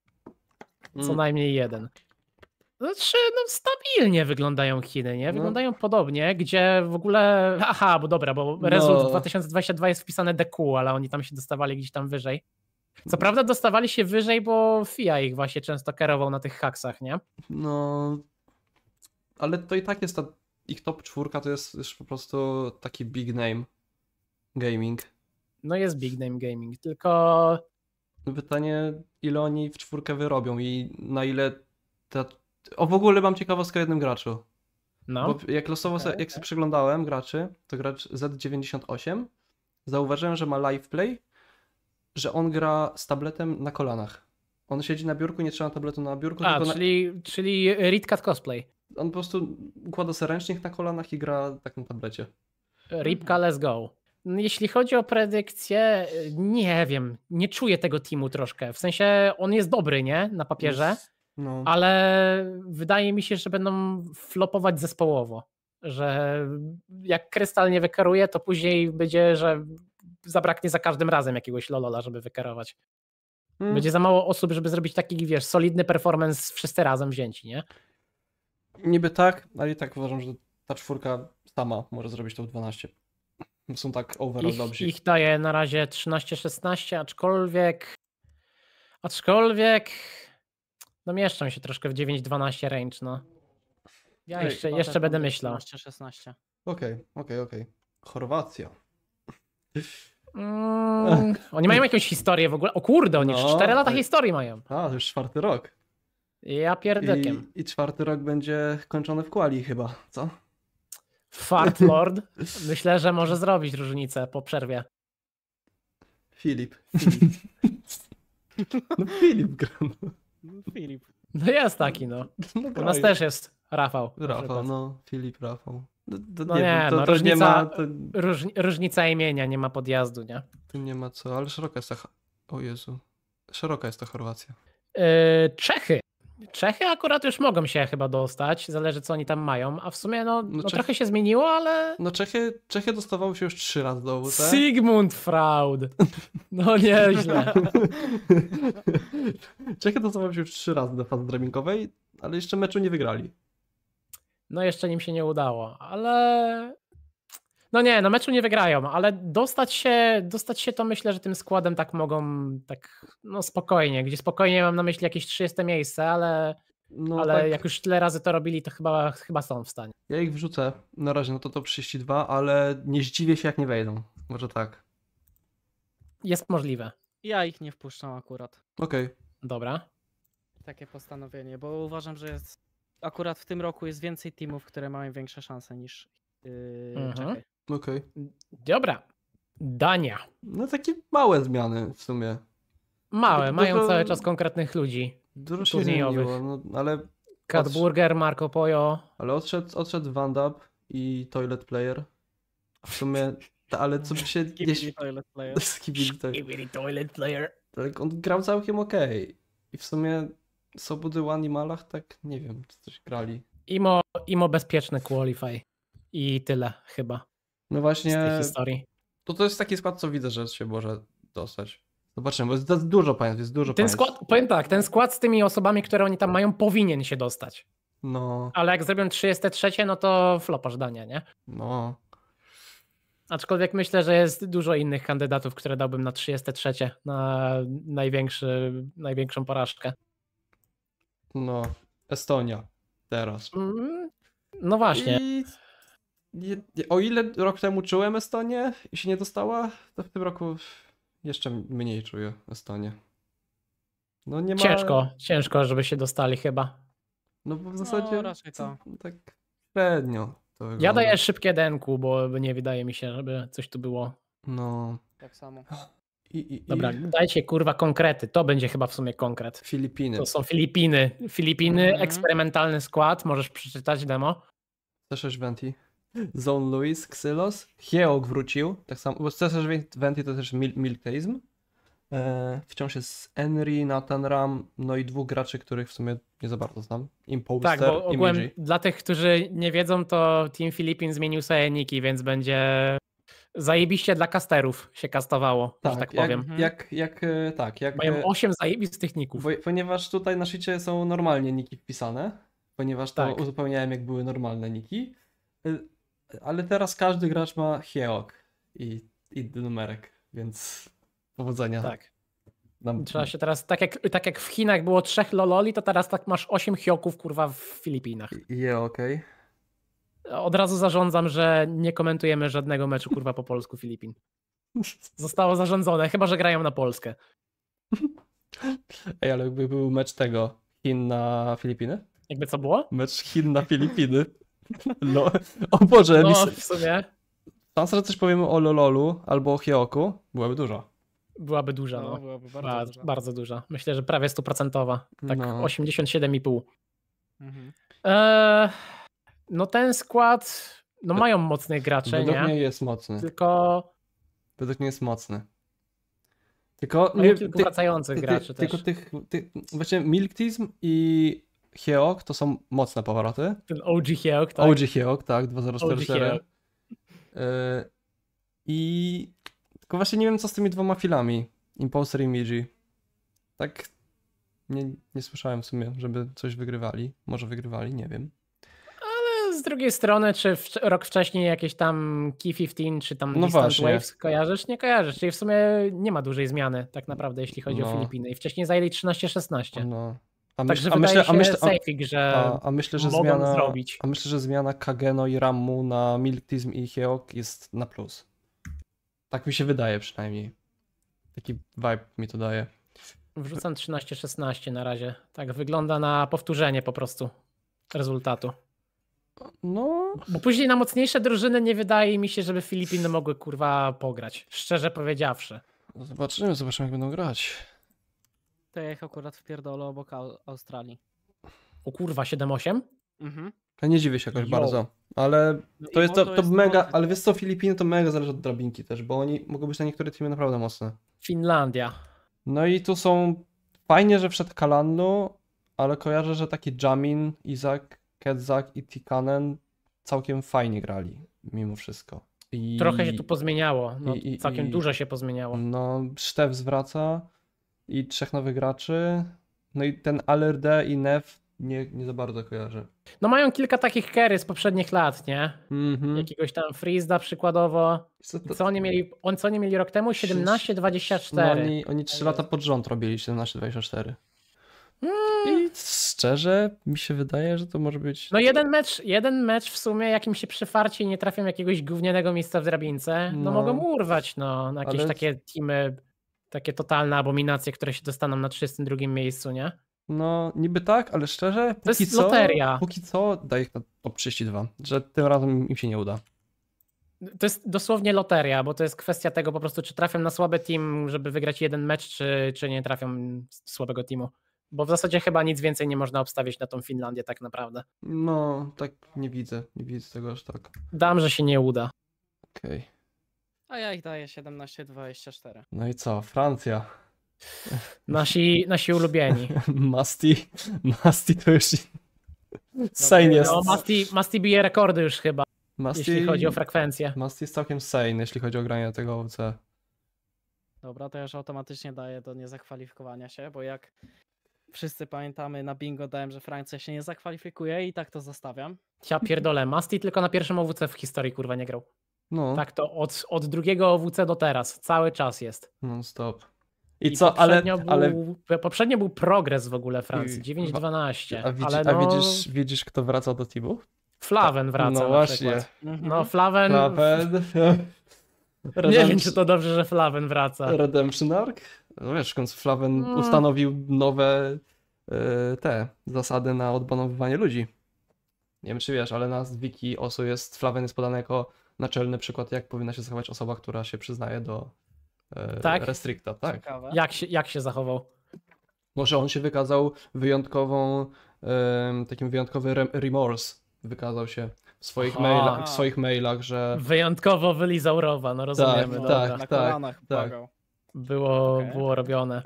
Speaker 2: Co mm. najmniej jeden. Znaczy, no stabilnie wyglądają Chiny, nie? No. Wyglądają no. podobnie, gdzie w ogóle... Aha, bo dobra, bo no. rezultat 2022 jest wpisane DQ, ale oni tam się dostawali gdzieś tam wyżej. Co prawda dostawali się wyżej, bo FIA ich właśnie często kierował na tych haksach, nie? No, ale
Speaker 1: to i tak jest ta, ich top czwórka to jest już po prostu taki big name gaming. No jest big name gaming, tylko... Pytanie, ile oni w czwórkę wyrobią i na ile ta... O, w ogóle mam ciekawostkę o jednym graczu. No. Bo jak losowo, okay, jak okay. sobie przeglądałem graczy, to gracz Z98, zauważyłem, że ma live play że on gra z tabletem na kolanach. On siedzi na biurku, nie trzyma tabletu na biurku. A,
Speaker 2: czyli, na... czyli Ritkat cosplay. On po prostu układa sobie ręcznik na kolanach i gra tak na tablecie. Ripka, let's go. Jeśli chodzi o predykcję, nie wiem, nie czuję tego teamu troszkę. W sensie on jest dobry, nie? Na papierze, no. ale wydaje mi się, że będą flopować zespołowo. Że jak krystal nie wykaruje, to później będzie, że zabraknie za każdym razem jakiegoś lolola, żeby wykarować. Hmm. Będzie za mało osób, żeby zrobić taki, wiesz, solidny performance wszyscy razem wzięci, nie? Niby tak,
Speaker 1: ale i tak uważam, że ta czwórka sama może zrobić to 12. Są tak overall ich, dobrzy.
Speaker 2: Ich daje na razie 13-16, aczkolwiek aczkolwiek no mieszczą się troszkę w 9-12 range, no. Ja Ej, jeszcze, jeszcze będę myślał. 13-16. Okej, okay, okej,
Speaker 1: okay, okej. Okay. Chorwacja.
Speaker 2: Mm, <laughs> oni mają
Speaker 1: jakąś historię w ogóle. O kurde, oni no, 4 lata
Speaker 2: historii mają.
Speaker 1: A, to już czwarty rok. Ja pierdekiem. I, I, czwarty rok będzie kończony w quali chyba, co?
Speaker 2: Fart Lord. <laughs> Myślę, że może zrobić różnicę po przerwie. Filip. Filip. <laughs> No Filip No. no Filip. No jest taki, no. no U nas też jest Rafał. Rafał, no. Filip, Rafał. To, no, to no nie, nie, to, no, to różnica, nie ma, to... róż, różnica imienia, nie ma
Speaker 1: podjazdu, nie? Tu nie ma co, ale szeroka jest ta. O Jezu. Szeroka jest ta Chorwacja.
Speaker 2: Yy, Czechy. Czechy akurat już mogą się chyba dostać, zależy co oni tam mają, a w sumie no, no, no trochę się zmieniło, ale... No Czechy, Czechy dostawały się już trzy razy do OWC. Sigmund Fraud! No nieźle.
Speaker 1: <laughs> Czechy dostawały się już trzy razy do fazy dreamingowej, ale jeszcze meczu nie wygrali.
Speaker 2: No jeszcze nim się nie udało, ale no nie, no meczu nie wygrają, ale dostać się, dostać się to myślę, że tym składem tak mogą, tak no spokojnie, gdzie spokojnie mam na myśli jakieś 30 miejsce, ale, no ale tak. jak już tyle razy to robili, to chyba, chyba są w stanie.
Speaker 1: Ja ich wrzucę na razie, no to top 32, ale nie zdziwię się jak nie wejdą, może tak.
Speaker 2: Jest możliwe.
Speaker 3: Ja ich nie wpuszczam akurat.
Speaker 1: Okej. Okay.
Speaker 2: Dobra.
Speaker 3: Takie postanowienie, bo uważam, że jest akurat w tym roku jest więcej teamów, które mają większe szanse niż yy, mhm.
Speaker 2: Okej. Okay. Dobra.
Speaker 1: Dania. No takie małe zmiany w sumie. Małe, mają dużo, cały czas
Speaker 2: konkretnych ludzi. Dużo się zmieniło, no, ale... Catburger, Marco Pojo.
Speaker 1: Ale odszedł, odszedł Van i Toilet Player. W sumie, ale co by się... <laughs> <laughs> Skibidi Toilet Player. Skibidi Toilet Player. Tak, on grał całkiem okej. Okay. I w sumie Sobudy o animalach, tak nie wiem, czy coś grali.
Speaker 2: Imo, imo bezpieczne qualify. I tyle chyba. No właśnie. Z tej historii.
Speaker 1: To to jest taki skład, co widzę, że się może dostać. Zobaczymy, bo jest dużo państw, jest dużo ten państw. Skład,
Speaker 2: powiem tak, ten skład z tymi osobami, które oni tam mają, powinien się dostać. No. Ale jak zrobią 33, no to flopasz dania, nie? No. Aczkolwiek myślę, że jest dużo innych kandydatów, które dałbym na 33, na największy, największą porażkę no, Estonia teraz. Mm. No właśnie. I...
Speaker 1: O ile rok temu czułem Estonię i się nie dostała, to w tym roku jeszcze mniej czuję Estonię.
Speaker 2: No nie ma... Ciężko, ciężko, żeby się dostali chyba.
Speaker 3: No bo w no, zasadzie no, raczej tak
Speaker 2: średnio. To ja daję szybkie Denku bo nie wydaje mi się, żeby coś tu było. No. Tak samo. I, i, Dobra, i... dajcie kurwa konkrety. To będzie chyba w sumie konkret. Filipiny. To są Filipiny. Filipiny, mhm. eksperymentalny skład. Możesz przeczytać demo.
Speaker 1: Cesarz Venti. Zone Louis, Xylos. Hieog wrócił. Tak samo. Bo Cesarz Venti to też mil milkteizm. E, wciąż jest Henry, na ten Ram, no i dwóch graczy, których w sumie nie za bardzo znam. Imposter tak, bo ogółem,
Speaker 2: Dla tych, którzy nie wiedzą, to Team Filipin zmienił sobie niki, więc będzie zajebiście dla kasterów się kastowało, tak, że tak jak, powiem. Mhm.
Speaker 1: Jak, jak, e, tak, jak, Mają 8 e, zajebistych ników. Bo, ponieważ tutaj na szycie są normalnie niki wpisane, ponieważ to tak. uzupełniałem jak były normalne niki, e, ale teraz każdy gracz ma hieok i inny numerek, więc powodzenia. Tak. Nam... Trzeba się
Speaker 2: teraz, tak jak, tak jak w Chinach było trzech lololi, to teraz tak masz 8 hioków kurwa w Filipinach. Je, okej. Okay od razu zarządzam, że nie komentujemy żadnego meczu kurwa po polsku Filipin. Zostało zarządzone, chyba że grają na Polskę. Ej, ale jakby
Speaker 1: był mecz tego Chin na Filipiny? Jakby co było? Mecz Chin na Filipiny. No, o Boże, no, w sumie. Szansa, że coś powiemy o Lololu albo o Hioku byłaby duża.
Speaker 2: Byłaby duża, no. no. Byłaby bardzo, duża. bardzo duża. Myślę, że prawie stuprocentowa. Tak no. 87,5. Mhm. Eee, no ten skład, no to, tak. mają mocnych graczy, Według nie? mnie jest mocny. Tylko...
Speaker 1: Według mnie jest mocny. Tylko... Mają nie, kilku ty, wracających ty, graczy ty, też. Tylko
Speaker 2: tych... Ty,
Speaker 1: właśnie Milktism i Heok to są mocne powroty.
Speaker 2: Ten OG Heok, tak? OG
Speaker 1: Heok, tak, 2044. Yy, I... Tylko właśnie nie wiem, co z tymi dwoma filami, Imposter i Miji. Tak... Nie, nie słyszałem w sumie, żeby coś wygrywali. Może wygrywali, nie wiem
Speaker 2: drugiej strony, czy w, rok wcześniej jakieś tam Key 15 czy tam no Distant właśnie. Waves kojarzysz? Nie kojarzysz, czyli w sumie nie ma dużej zmiany tak naprawdę, jeśli chodzi no. o Filipiny. I wcześniej zajęli 13-16. No. A tak, myśl, a myślę, a że a, a, myślę, że zmiana, zrobić.
Speaker 1: A myślę, że zmiana Kageno i Ramu na Milktism i Heok jest na plus. Tak mi się wydaje przynajmniej. Taki vibe mi to daje.
Speaker 2: Wrzucam 13-16 na razie. Tak wygląda na powtórzenie po prostu rezultatu. No. Bo później na mocniejsze drużyny nie wydaje mi się, żeby Filipiny mogły kurwa pograć. Szczerze powiedziawszy. No zobaczymy, zobaczymy jak będą grać.
Speaker 3: To ja ich akurat wpierdolę obok Australii.
Speaker 2: O kurwa, 7-8? Mhm. Ja nie dziwię się jakoś Yo.
Speaker 1: bardzo, ale no to jest to, to, jest mega, ale wiesz co, Filipiny to mega zależy od drabinki też, bo oni mogą być na niektóre teamy naprawdę mocne. Finlandia. No i tu są, fajnie, że wszedł Kalanu, ale kojarzę, że taki Jamin, Izak, Kedzak i Tikanen całkiem fajnie grali mimo wszystko. I... Trochę się tu pozmieniało, no, i, i, całkiem dużo się pozmieniało. No, Sztef zwraca i trzech nowych graczy, no i ten Alerde i Nef nie, nie za bardzo
Speaker 2: kojarzę. No mają kilka takich kary z poprzednich lat, nie? Mm-hmm. Jakiegoś tam Freeza przykładowo. Co, to... co, oni mieli, on, co oni mieli rok temu? 17-24. No oni,
Speaker 1: oni trzy lata pod rząd robili 17-24.
Speaker 2: I
Speaker 1: szczerze mi się wydaje, że to może być.
Speaker 2: No jeden mecz, jeden mecz w sumie, jakim się przyfarci i nie trafią jakiegoś gównianego miejsca w drabince, no, no mogą urwać no, na jakieś ale... takie teamy, takie totalne abominacje, które się dostaną na 32 miejscu, nie?
Speaker 1: No, niby tak, ale szczerze, to póki jest co, loteria. Póki co daję ich na top 32, że tym razem im się nie uda.
Speaker 2: To jest dosłownie loteria, bo to jest kwestia tego po prostu, czy trafią na słaby team, żeby wygrać jeden mecz, czy, czy nie trafią z słabego teamu. Bo w zasadzie chyba nic więcej nie można obstawić na tą Finlandię tak naprawdę.
Speaker 1: No, tak nie widzę. Nie widzę tego aż tak. Dam, że się nie uda. Okej. Okay.
Speaker 3: A ja ich daję
Speaker 2: 17-24.
Speaker 1: No i co? Francja. Nasi, nasi ulubieni. <laughs> Masti. Masti to już...
Speaker 2: No sejn jest. No, Masti, Masti bije rekordy już chyba, Masti, jeśli chodzi o
Speaker 1: frekwencję. Masti jest całkiem sejn, jeśli chodzi o granie tego OC.
Speaker 3: Dobra, to ja już automatycznie daję do niezakwalifikowania się, bo jak wszyscy pamiętamy, na bingo dałem, że Francja się nie zakwalifikuje i tak to zostawiam.
Speaker 2: Ja pierdolę, Masti tylko na pierwszym OWC w historii kurwa nie grał. No. Tak to od, od drugiego OWC do teraz, cały czas jest. Non stop. I, I co, ale, był, ale... Poprzednio był progres w ogóle Francji, 9-12. A, widzi, no... a widzisz, widzisz, kto wraca do TIBU? Flawen wraca No właśnie. Mhm. No Flawen... Flawen... nie wiem, czy to dobrze, że Flawen wraca.
Speaker 1: Redemption Arc? No wiesz, Konstflawen hmm. ustanowił nowe e, te zasady na odbanowywanie ludzi. Nie wiem, czy wiesz, ale na wiki OSU jest, Flawen jest podany jako naczelny przykład, jak powinna się zachować osoba, która się przyznaje do
Speaker 2: e, tak? restricta. Tak. Ciekawe.
Speaker 1: Jak się, jak się zachował? Może on się wykazał wyjątkową, takim wyjątkowy re remorse wykazał się w swoich, Aha. mailach, w swoich mailach, że...
Speaker 2: Wyjątkowo wylizał rowa, no tak, rozumiemy. Tak, dobra. tak, Na tak, kolanach tak było, okay. było robione.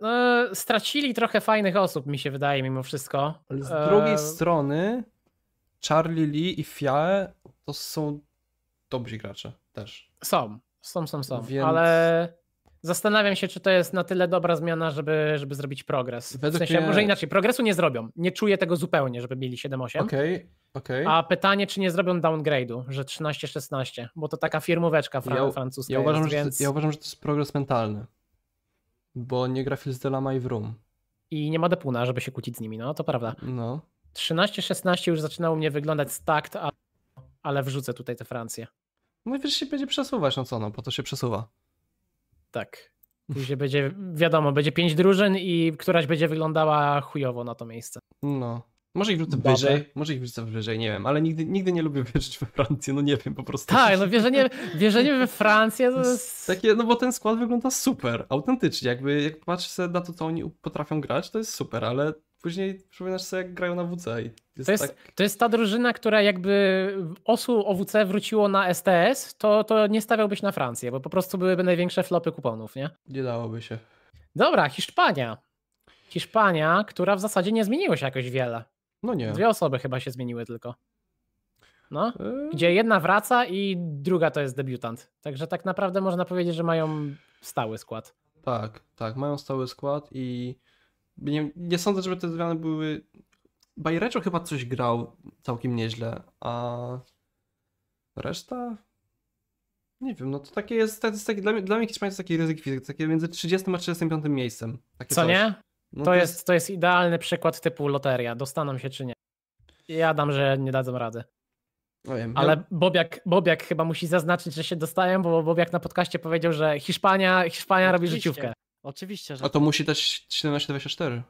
Speaker 2: No, stracili trochę fajnych osób, mi się wydaje, mimo wszystko. Ale z drugiej e... strony Charlie
Speaker 1: Lee i Fiae to są dobrzy gracze też.
Speaker 2: Są, są, są, są. Więc... Ale Zastanawiam się, czy to jest na tyle dobra zmiana, żeby, żeby zrobić progres. w sensie, mnie... może inaczej, progresu nie zrobią. Nie czuję tego zupełnie, żeby mieli 7-8. Okay, okay. A pytanie, czy nie zrobią downgrade'u, że 13-16, bo to taka firmóweczka ja, francuska ja uważam, jest, że, więc... Ja uważam, że to jest progres mentalny, bo nie gra Phil z Delama i w Room. I nie ma depuna, żeby się kłócić z nimi, no to prawda. No. 13-16 już zaczynało mnie wyglądać stakt, ale wrzucę tutaj tę Francję. No i wiesz, się będzie
Speaker 1: przesuwać, no co, no po to się przesuwa.
Speaker 2: Tak. Później będzie, wiadomo, będzie pięć drużyn i któraś będzie wyglądała chujowo na to miejsce. No.
Speaker 1: Może ich wrócę wyżej, może ich wrócę wyżej, nie wiem, ale nigdy, nigdy nie lubię <laughs> wierzyć we Francję, no nie wiem, po prostu. Tak, no
Speaker 2: wierzenie, wierzenie we Francję to jest...
Speaker 1: <laughs> Takie, no bo ten skład wygląda super, autentycznie, jakby jak patrzysz na to, co oni potrafią grać,
Speaker 2: to jest super, ale później przypominasz sobie, jak grają na WC i jest to, jest, tak... to jest ta drużyna, która jakby osu OWC wróciło na STS, to, to nie stawiałbyś na Francję, bo po prostu byłyby największe flopy kuponów, nie? Nie dałoby się. Dobra, Hiszpania. Hiszpania, która w zasadzie nie zmieniła się jakoś wiele. No nie. Dwie osoby chyba się zmieniły tylko. No, y... gdzie jedna wraca i druga to jest debiutant. Także tak naprawdę można powiedzieć, że mają stały skład. Tak, tak, mają stały skład i
Speaker 1: nie, nie sądzę, żeby te zmiany były Bajreczo chyba coś grał całkiem nieźle, a reszta? Nie wiem, no to takie jest, to
Speaker 2: jest dla, mnie, dla mnie Hiszpania to taki ryzyk fizyk, takie między 30 a 35 miejscem. Takie Co coś. nie? No to, to jest, jest, to jest idealny przykład typu loteria, dostaną się czy nie. Ja dam, że nie dadzą rady.
Speaker 1: Wiem, Ale
Speaker 2: Bobiak, Bobiak chyba musi zaznaczyć, że się dostają, bo Bobiak na podcaście powiedział, że Hiszpania, Hiszpania robi życiówkę. Oczywiście, że. A
Speaker 1: to tak. musi też 17-24.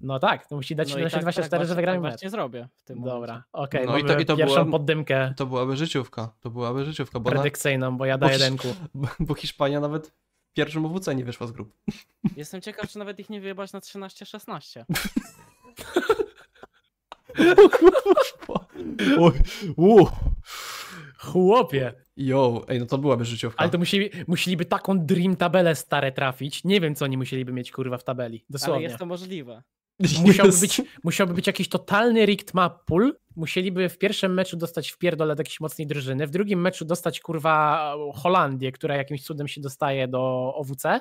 Speaker 2: No tak, to musi dać no 17, 24, tak, że tak wygramy tak mecz. Nie zrobię w tym Dobra, okej. Okay, no i to, i to pierwszą była,
Speaker 1: poddymkę. To byłaby życiówka, to byłaby życiówka. Bo Predykcyjną, bo ja daję rynku. Bo, <laughs> bo Hiszpania nawet w pierwszym WC nie wyszła z grup.
Speaker 3: <laughs> Jestem ciekaw, czy nawet ich nie wyjebać na 13-16.
Speaker 1: <laughs>
Speaker 2: Chłopie. Jo, ej, no to byłaby życiówka. Ale to musieli, musieliby taką dream tabelę stare trafić. Nie wiem, co oni musieliby mieć, kurwa, w tabeli. Dosłownie. Ale jest to możliwe. Musiałby być, musiałby być jakiś totalny rigged map pool. Musieliby w pierwszym meczu dostać w pierdole jakiejś mocnej drużyny, w drugim meczu dostać kurwa Holandię, która jakimś cudem się dostaje do OWC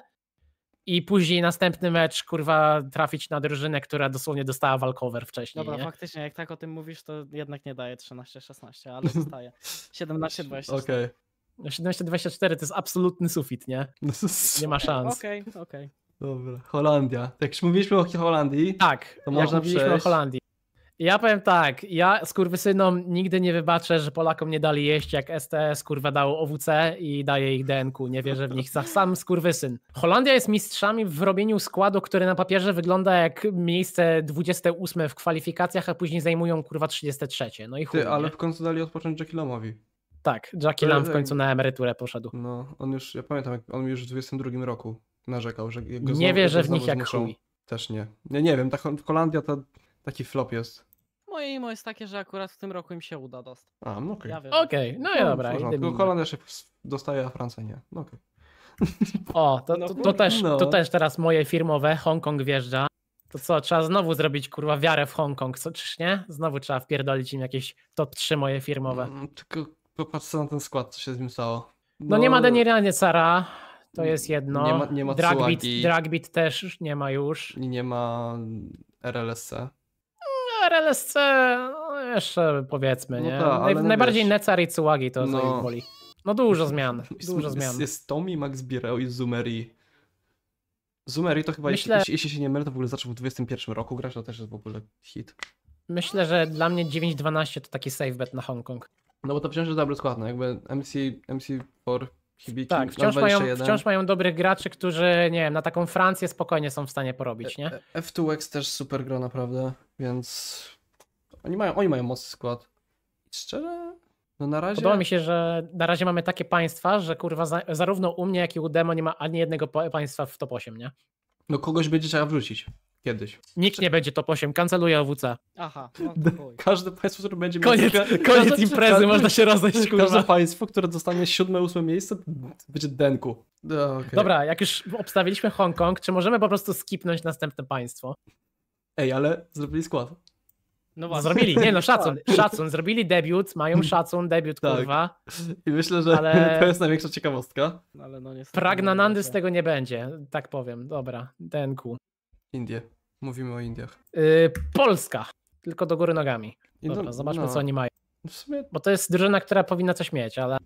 Speaker 2: i później następny mecz kurwa trafić na drużynę, która dosłownie dostała walkover wcześniej. Dobra, nie?
Speaker 3: faktycznie jak tak o tym mówisz, to jednak nie daje 13-16, ale dostaje 17-20. Okay.
Speaker 2: 17-24 to jest
Speaker 1: absolutny sufit, nie? No nie ma szans. Okej, okay, okej. Okay. Dobra, Holandia. Tak jak już mówiliśmy o Holandii, tak, to można mówiliśmy o Holandii.
Speaker 2: Ja powiem tak, ja skurwysynom nigdy nie wybaczę, że Polakom nie dali jeść, jak STS kurwa dało OWC i daje ich DNQ. Nie wierzę w nich, sam skurwysyn. Holandia jest mistrzami w robieniu składu, który na papierze wygląda jak miejsce 28 w kwalifikacjach, a później zajmują kurwa 33. No i chuj, Ty, ale w
Speaker 1: końcu dali odpocząć Jackie Lamowi. Tak, Jackie Lam w końcu na emeryturę poszedł. No, on już, ja pamiętam, on już w 22 roku narzekał, że go Nie wie, że w nich jak chuj. Też nie. nie. Nie wiem, Holandia to taki flop jest.
Speaker 3: Moje imo jest takie, że akurat w tym roku im
Speaker 1: się uda dostać. A, no okej. Okay. Ja okej, okay, no i no, dobra. Tylko Holandia się dostaje, a Francja nie. No okej.
Speaker 2: Okay. O, to, no to, to, też, to no. też teraz moje firmowe, Hongkong wjeżdża. To co, trzeba znowu zrobić kurwa wiarę w Hongkong, co czyż nie? Znowu trzeba wpierdolić im jakieś top 3 moje firmowe. Mm, tylko popatrzcie na ten skład, co się z nim stało. No, no nie ma no, Daniela Niecara, to jest jedno. Nie ma, nie ma Dragbeat, też nie ma już. I nie ma RLSC. No, RLSC no jeszcze powiedzmy, no nie? Ta, Naj, no najbardziej wiesz, Necar i Tsuwagi to no, ich boli. No dużo <laughs> zmian, dużo jest, zmian.
Speaker 1: Jest, Tommy, Max Bireo i Zumeri. Zumeri to chyba, Myślę... jeśli, jeśli się nie mylę, to w ogóle zaczął w 21 roku grać, to też jest w ogóle hit.
Speaker 2: Myślę, że dla mnie 9-12 to taki safe bet na Hongkong.
Speaker 1: No bo to wciąż jest dobry skład, no jakby MC, MC4 Hibiki, tak, wciąż mają, wciąż
Speaker 2: mają dobrych graczy, którzy, nie wiem, na taką Francję spokojnie są w stanie porobić, nie?
Speaker 1: E, F2X też super gra naprawdę, więc oni mają, oni mają mocny skład. Szczerze, no na razie... Podoba mi się,
Speaker 2: że na razie mamy takie państwa, że kurwa za, zarówno u mnie, jak i u Demo nie ma ani jednego państwa w top 8, nie?
Speaker 1: No kogoś będzie trzeba wrzucić.
Speaker 2: Kiedyś. Nikt nie będzie top 8, kanceluję OWC. Aha. No każde państwo, które będzie miało... Koniec, koniec każde, imprezy, każde, można się rozejść, Każde państwo,
Speaker 1: które dostanie 7 ósme miejsce, będzie denku. No, okay. Dobra,
Speaker 2: jak już obstawiliśmy Hongkong, czy możemy po prostu skipnąć następne państwo?
Speaker 1: Ej, ale zrobili skład.
Speaker 2: No właśnie. Zrobili, nie no, szacun, <laughs> szacun, zrobili debiut, mają szacun, debiut, tak. kurwa. I myślę, że ale... <laughs> to jest największa
Speaker 1: ciekawostka. No,
Speaker 3: ale no
Speaker 2: Pragnanandy z tego nie będzie, tak powiem, dobra, denku. Indie. Mówimy o Indiach. Y, Polska. Tylko do góry nogami. Dobra, no, zobaczmy, no. co oni mają. W sumie... Bo to jest drużyna, która powinna coś mieć, ale...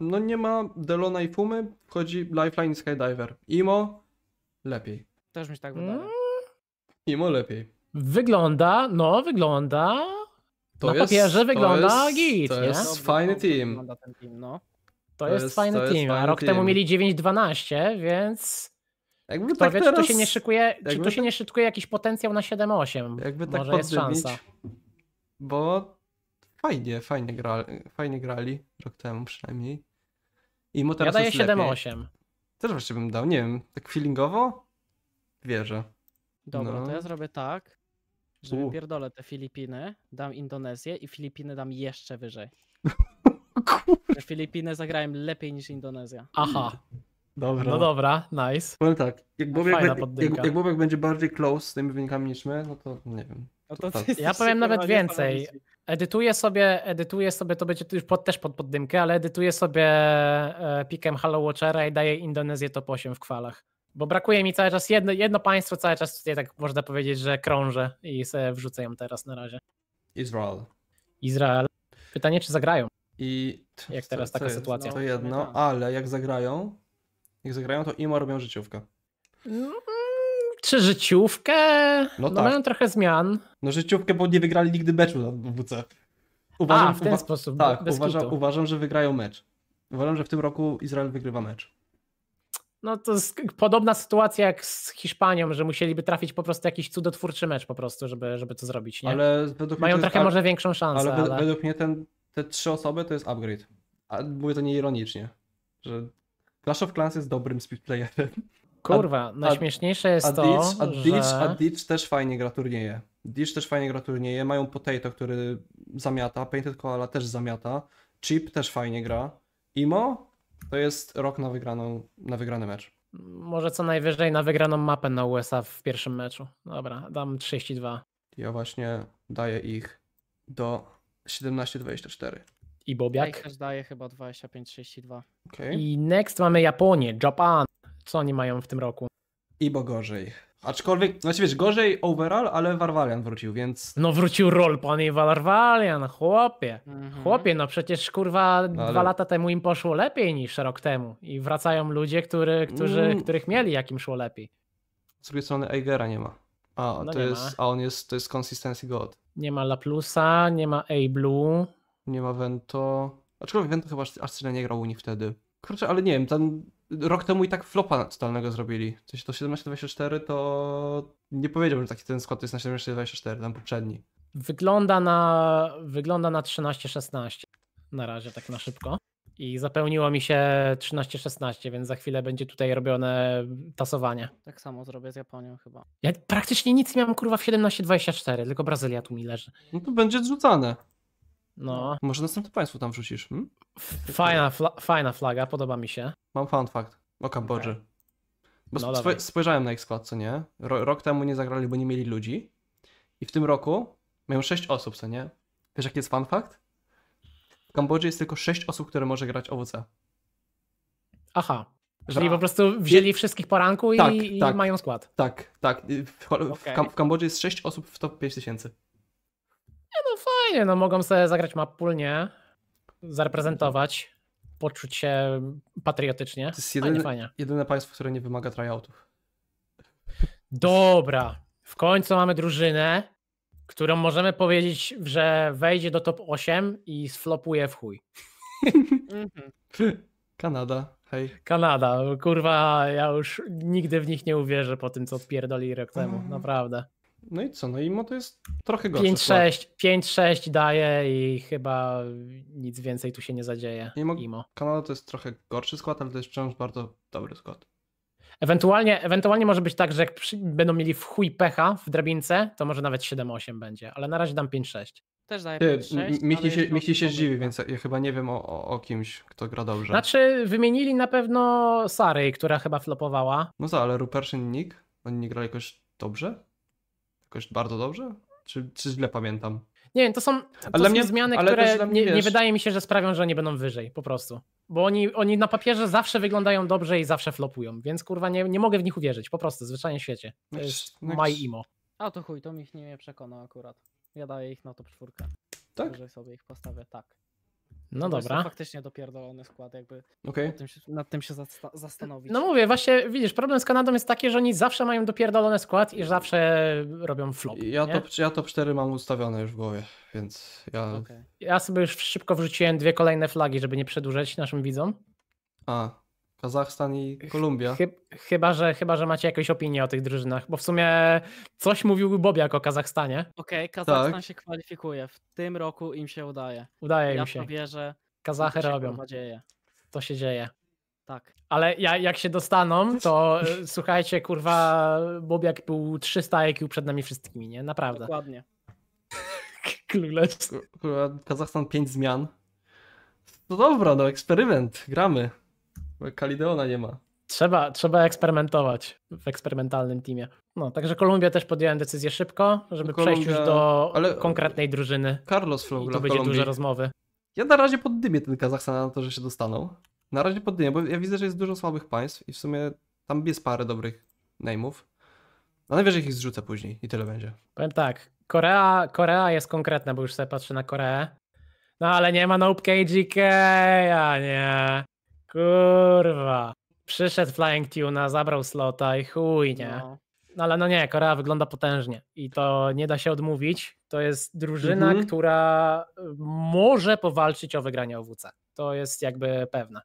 Speaker 1: No nie ma Delona i Fumy, wchodzi Lifeline i Skydiver. Imo lepiej.
Speaker 3: Też mi się tak mm. wydaje. Mm.
Speaker 1: Imo lepiej.
Speaker 2: Wygląda, no wygląda... To na jest, papierze wygląda to jest, git, To jest
Speaker 1: fajny team. No. To, to, jest, fajny team, a rok team. temu
Speaker 2: mieli 9-12, więc... Jakby Kto tak wie, teraz... czy się nie szykuje, czy to tak- się nie szykuje jakiś potencjał na 7-8. Jakby tak Może jest szansa. Bo
Speaker 1: fajnie, fajnie, gra, fajnie grali rok temu przynajmniej. I mu teraz ja daję 7-8. Też właśnie bym dał, nie wiem, tak feelingowo wierzę. Dobra, no. to ja
Speaker 3: zrobię tak, że U. pierdolę te Filipiny, dam Indonezję i Filipiny dam jeszcze wyżej. <laughs> Filipiny zagrałem lepiej niż Indonezja. Aha.
Speaker 1: Dobra. No dobra, nice. Powiem tak, jak Bobek, jak, jak Bobek będzie bardziej close z tymi wynikami niż my, no to nie wiem. No to to ja powiem nawet więcej.
Speaker 2: Edytuję sobie, edytuję sobie, to będzie już pod, też pod poddymkę, ale edytuję sobie e, pikem Hello Watchera i daję Indonezję top 8 w kwalach. Bo brakuje mi cały czas, jedno, jedno państwo cały czas tutaj tak można powiedzieć, że krążę i sobie wrzucę ją teraz na razie. Izrael. Izrael. Pytanie, czy zagrają? I jak teraz taka sytuacja. To
Speaker 1: jedno, tak. ale jak zagrają, jak zagrają, to imo robią życiówkę.
Speaker 2: Mm, czy życiówkę? No, no tak. mają trochę zmian.
Speaker 1: No życiówkę, bo nie wygrali nigdy meczu na WC. Uważam, A, w ten uwa- sposób, tak, uważam, kitu. uważam, że wygrają mecz. Uważam, że w tym roku Izrael wygrywa mecz.
Speaker 2: No to jest podobna sytuacja jak z Hiszpanią, że musieliby trafić po prostu jakiś cudotwórczy mecz po prostu, żeby, żeby to zrobić. Nie? Ale Mają trochę może większą szansę. Ale, ale... według
Speaker 1: mnie ten, te trzy osoby to jest upgrade. A mówię to nie ironicznie. Że Clash of Clans jest dobrym speedplayerem. Kurwa, najśmieszniejsze jest a to, Ditch, a, że... Ditch, a Ditch też fajnie gra turnieje. Ditch też fajnie gra turnieje. Mają Potato, który zamiata. Painted Koala też zamiata. Chip też fajnie gra. Imo to jest rok na, wygraną, na wygrany mecz.
Speaker 2: Może co najwyżej na wygraną mapę na USA w pierwszym meczu. Dobra, dam 32. Ja właśnie daję ich do 17-24 i Bobiak. Aj
Speaker 3: też daje chyba 25-32.
Speaker 2: Okay. I next mamy Japonię, Japan. Co oni mają w tym roku? I bo gorzej. Aczkolwiek, znaczy wiesz,
Speaker 1: gorzej overall, ale Warwalian wrócił, więc... No wrócił rol,
Speaker 2: panie Warwalian, chłopie. Mhm. Chłopie, no przecież kurwa no ale... dwa lata temu im poszło lepiej niż rok temu. I wracają ludzie, który, którzy, mm. których mieli, jakim szło lepiej. Z drugiej strony Eigera nie ma. A, no to jest, ma. a on jest, to jest Consistency God. Nie ma Laplusa, nie ma A-Blue.
Speaker 1: Nie ma Vento. Aczkolwiek Vento chyba aż tyle nie grał u nich wtedy. Kurczę, ale nie wiem, ten rok temu i tak flopa totalnego zrobili. W sensie to 17-24 to nie powiedziałbym, że taki ten skład to jest na 17-24, tam poprzedni.
Speaker 2: Wygląda na, wygląda na 13-16 na razie, tak na szybko. I zapełniło mi się 13-16, więc za chwilę będzie tutaj robione tasowanie.
Speaker 3: Tak samo zrobię z Japonią chyba. Ja
Speaker 2: praktycznie nic nie miałem kurwa w 17-24, tylko Brazylia tu mi leży. No to będzie zrzucane. No. no. Może następne państwo tam wrzucisz. Hmm? Fajna, fla fajna flaga, podoba mi się. Mam
Speaker 1: fun fact o Kambodży. Okay. Bo no, sp spojrzałem na ich skład, co nie? rok temu nie zagrali, bo nie mieli ludzi. I w tym roku mają 6 osób, co nie? Wiesz, jaki jest fun fact? W Kambodży jest tylko 6 osób, które może grać OWC. Aha. Czyli Ra. po prostu wzięli wszystkich poranku i, tak, i tak, mają skład. Tak, tak. W, okay. w Kambodży jest 6 osób w top 5000.
Speaker 2: Nie no fajnie, no mogą sobie zagrać mapulnie, zareprezentować, poczuć się patriotycznie. To jest jedyne, fajnie. jedyne państwo, które nie wymaga tryoutów. Dobra, w końcu mamy drużynę, którą możemy powiedzieć, że wejdzie do top 8 i sflopuje w chuj. <laughs> Kanada, hej. Kanada, kurwa, ja już nigdy w nich nie uwierzę po tym, co odpierdoli rok temu, mm. naprawdę.
Speaker 1: No i co? No i to jest
Speaker 2: trochę gorsze. 5-6 tak. daje i chyba nic więcej tu się nie zadzieje. Imo, Imo. Kanada to jest trochę gorszy skład, ale to jest wciąż bardzo dobry skład. Ewentualnie, ewentualnie może być tak, że jak przy, będą mieli w chuj pecha w drabince, to może nawet 7-8 będzie, ale na razie dam 5-6. Też daję 5-6. się,
Speaker 1: Michi się zdziwi, więc ja chyba nie wiem o, o, o, kimś, kto gra dobrze.
Speaker 2: Znaczy wymienili na pewno Sary, która chyba flopowała. No za, ale Ruperszyn
Speaker 1: Nick? Oni nie grali jakoś dobrze? jakoś bardzo dobrze? Czy, czy źle pamiętam?
Speaker 2: Nie wiem, to są, to ale są mnie, zmiany, które mnie, nie, nie, wydaje mi się, że sprawią, że nie będą wyżej po prostu. Bo oni, oni na papierze zawsze wyglądają dobrze i zawsze flopują, więc kurwa nie, nie mogę w nich uwierzyć, po prostu, zwyczajnie w świecie. To jest no, my imo.
Speaker 3: A to chuj, to mi ich nie przekona akurat. Ja daję ich na top czwórkę. Tak? Że sobie ich postawię, tak. No dobra. To faktycznie dopierdolony skład, jakby okay. nad, tym się, nad tym się zastanowić.
Speaker 2: No mówię, właśnie widzisz, problem z Kanadą jest taki, że oni zawsze mają dopierdolony skład i zawsze robią flop. Ja, to, Top, ja top 4 mam ustawione już w głowie, więc ja... Okay. Ja sobie już szybko wrzuciłem dwie kolejne flagi, żeby nie przedłużać naszym widzom. A, Kazachstan i Kolumbia. Chyba że, chyba, że macie jakąś opinię o tych drużynach, bo w sumie coś mówił Bobiak o Kazachstanie. Okej, okay, Kazachstan tak. się
Speaker 3: kwalifikuje. W tym roku im się udaje.
Speaker 2: Udaje ja im się. Ja wierzę. Kazachy robią. Dzieje. To się dzieje. Tak. Ale ja, jak się dostaną, to e, słuchajcie, kurwa, Bobiak był 300 IQ przed nami wszystkimi, nie? Naprawdę. Dokładnie. Królestwo. <laughs> Kazachstan 5 zmian. To no dobra, no eksperyment, gramy. Kalideona nie ma. Trzeba, trzeba eksperymentować w eksperymentalnym teamie. No, także Kolumbia też podjęła decyzję szybko, żeby przejść już do Ale... konkretnej drużyny. Carlos Flow to będzie Kolumbii. duże rozmowy.
Speaker 1: Ja na razie poddymię ten Kazachstan na to, że się dostaną. Na razie poddymię, bo ja widzę, że jest dużo słabych państw i w sumie tam jest parę dobrych name'ów. A najwyżej ich zrzucę później i tyle będzie.
Speaker 2: Powiem tak, Korea, Korea jest konkretna, bo już sobie patrzę na Koreę. No ale nie ma Nope KGK, a nie. Kurwa. Przyszedł Flying Tuna, zabrał slota i chuj, nie? No. no. ale no nie, Korea wygląda potężnie i to nie da się odmówić. To jest drużyna, mhm. która y, może powalczyć o wygranie OWC. To jest jakby pewne.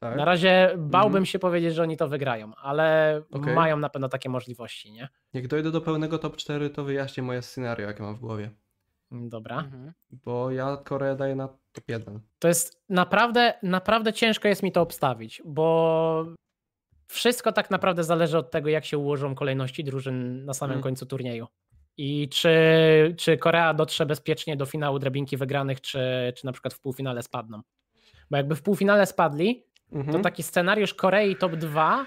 Speaker 2: Tak? Na razie bałbym mhm. się powiedzieć, że oni to wygrają, ale okay. mają na pewno takie możliwości, nie? Jak dojdę do pełnego
Speaker 1: top 4, to wyjaśnię moje scenario, jakie mam w głowie. Mm,
Speaker 2: dobra. Mhm.
Speaker 1: Bo ja Koreę daję na top 1.
Speaker 2: To jest naprawdę, naprawdę ciężko jest mi to obstawić, bo wszystko tak naprawdę zależy od tego, jak się ułożą kolejności drużyn na samym mhm. końcu turnieju. I czy, czy Korea dotrze bezpiecznie do finału drabinki wygranych, czy, czy na przykład w półfinale spadną. Bo jakby w półfinale spadli, mhm. to taki scenariusz Korei top 2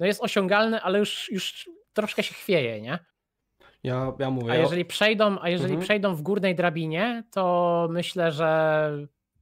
Speaker 2: no jest osiągalny, ale już, już troszkę się chwieje, nie?
Speaker 1: Ja, ja mówię. A jeżeli przejdą, a jeżeli mhm.
Speaker 2: przejdą w górnej drabinie, to myślę, że,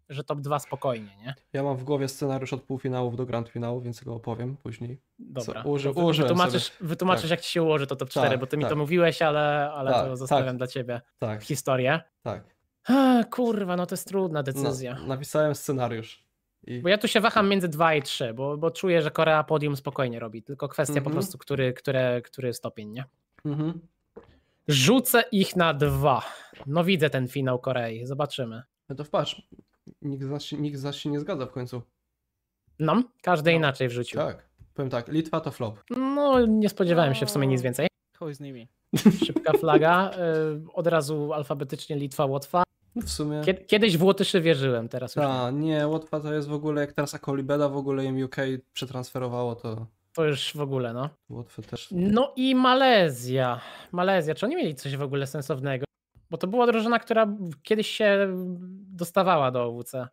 Speaker 2: że top 2 spokojnie, nie?
Speaker 1: Ja mam w głowie scenariusz od półfinałów do grand finału, więc go
Speaker 2: opowiem później. Dobra. Co, uży, wytłumaczysz, wytłumaczysz tak. jak ci się ułoży to top 4, tak, bo ty mi to tak. mówiłeś, ale, ale to tak, tak. zostawiam dla ciebie tak. historię. Tak. A, kurwa, no to jest trudna no, decyzja. No, napisałem scenariusz. I... Bo ja tu się waham między 2 i 3, bo, bo czuję, że Korea podium spokojnie robi, tylko kwestia mm -hmm. po mhm. prostu, który, które, który stopień, nie? Mhm. Rzucę ich na dwa. No widzę ten finał Korei, zobaczymy. No to wpatrz, nikt zaś, nikt się nie zgadza w końcu. No, każdy no. inaczej wrzucił. Tak, powiem tak, Litwa to flop. No, nie spodziewałem się w sumie nic no. więcej. Chuj z nimi. Szybka <laughs> flaga, y, od razu alfabetycznie Litwa, Łotwa. No w sumie. Kiedyś w Łotyszy wierzyłem, teraz już. A, nie, Łotwa to jest w ogóle, jak teraz Akolibeda w ogóle im UK
Speaker 1: przetransferowało, to to już w ogóle, no. Łotwy też.
Speaker 2: No i Malezja. Malezja, czy oni mieli coś w ogóle sensownego? Bo to była drużyna, która kiedyś się dostawała do OWC.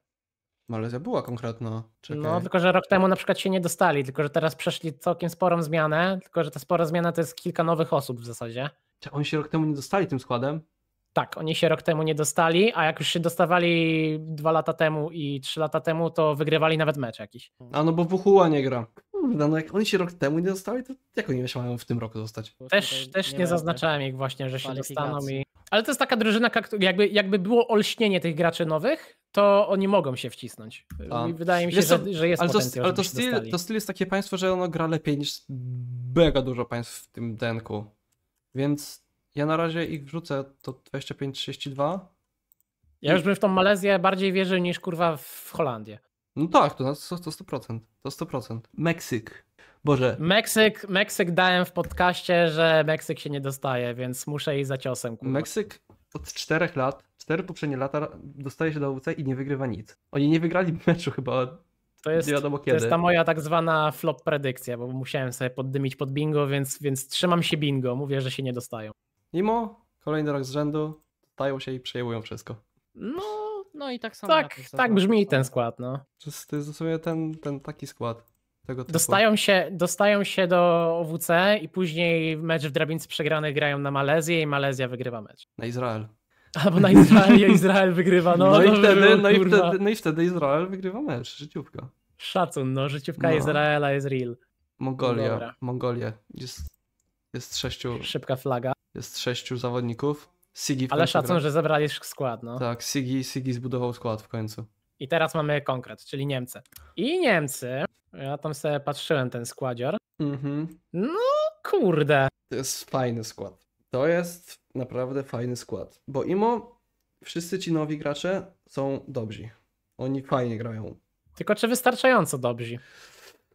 Speaker 1: Malezja była konkretna. Czekaj. No,
Speaker 2: tylko że rok temu na przykład się nie dostali, tylko że teraz przeszli całkiem sporą zmianę, tylko że ta spora zmiana to jest kilka nowych osób w zasadzie. Czy oni się rok temu nie dostali tym składem? Tak, oni się rok temu nie dostali, a jak już się dostawali dwa lata temu i trzy lata temu, to wygrywali nawet mecz jakiś.
Speaker 1: A no bo WHUA nie gra. Kurde, no jak oni się rok temu nie dostali, to jak oni się mają w tym roku dostać? Też,
Speaker 2: też nie, nie zaznaczałem ich właśnie, że się dostaną i... Ale to jest taka drużyna, jakby, jakby było olśnienie tych graczy nowych, to oni mogą się wcisnąć. A. Wydaje mi się, że, że jest ale potencjał, to, Ale to styl, to styl jest takie
Speaker 1: państwo, że ono gra lepiej niż mega dużo państw w tym denku. Więc ja na razie ich wrzucę to 25-32. Ja już bym
Speaker 2: w tą Malezję bardziej wierzył niż kurwa w Holandię.
Speaker 1: No tak, to, to, to 100%. To 100%. Meksyk. Boże.
Speaker 2: Meksyk, Meksyk dałem w podcaście, że Meksyk się nie dostaje, więc muszę iść za ciosem. Kurwa. Meksyk od czterech lat, cztery poprzednie lata dostaje się do
Speaker 1: WC i nie wygrywa nic. Oni nie wygrali meczu
Speaker 2: chyba to jest, to jest, ta moja tak zwana flop predykcja, bo musiałem sobie poddymić pod bingo, więc, więc trzymam się bingo. Mówię, że się nie dostają.
Speaker 1: Mimo kolejny rok z rzędu dostają się i przejmują wszystko. No, no i tak samo. Tak, tak brzmi ten skład, no. To jest w sumie ten, ten taki skład. Dostają
Speaker 2: się, dostają się do OWC i później mecz w drabince przegrany grają na Malezję i Malezja wygrywa mecz. Na Izrael. Albo na Izrael, i Izrael wygrywa. No, no, i wtedy, no, i wtedy, no i wtedy Izrael wygrywa mecz, życiówka. Szacun, no życiówka no. Izraela
Speaker 1: jest real. Mongolia, Mongolia. Jest, jest sześciu... Szybka flaga. Jest sześciu zawodników Sigi Ale szacun, że zebrali
Speaker 2: skład, no.
Speaker 1: Tak, Sigi, Sigi zbudował
Speaker 2: skład w końcu. I teraz mamy konkret, czyli Niemcy. I Niemcy, ja tam sobie patrzyłem ten składzior. Mhm. No kurde. To jest fajny skład.
Speaker 1: To jest naprawdę fajny skład. Bo imo wszyscy ci nowi gracze są
Speaker 2: dobrzy. Oni fajnie grają. Tylko czy wystarczająco dobrzy?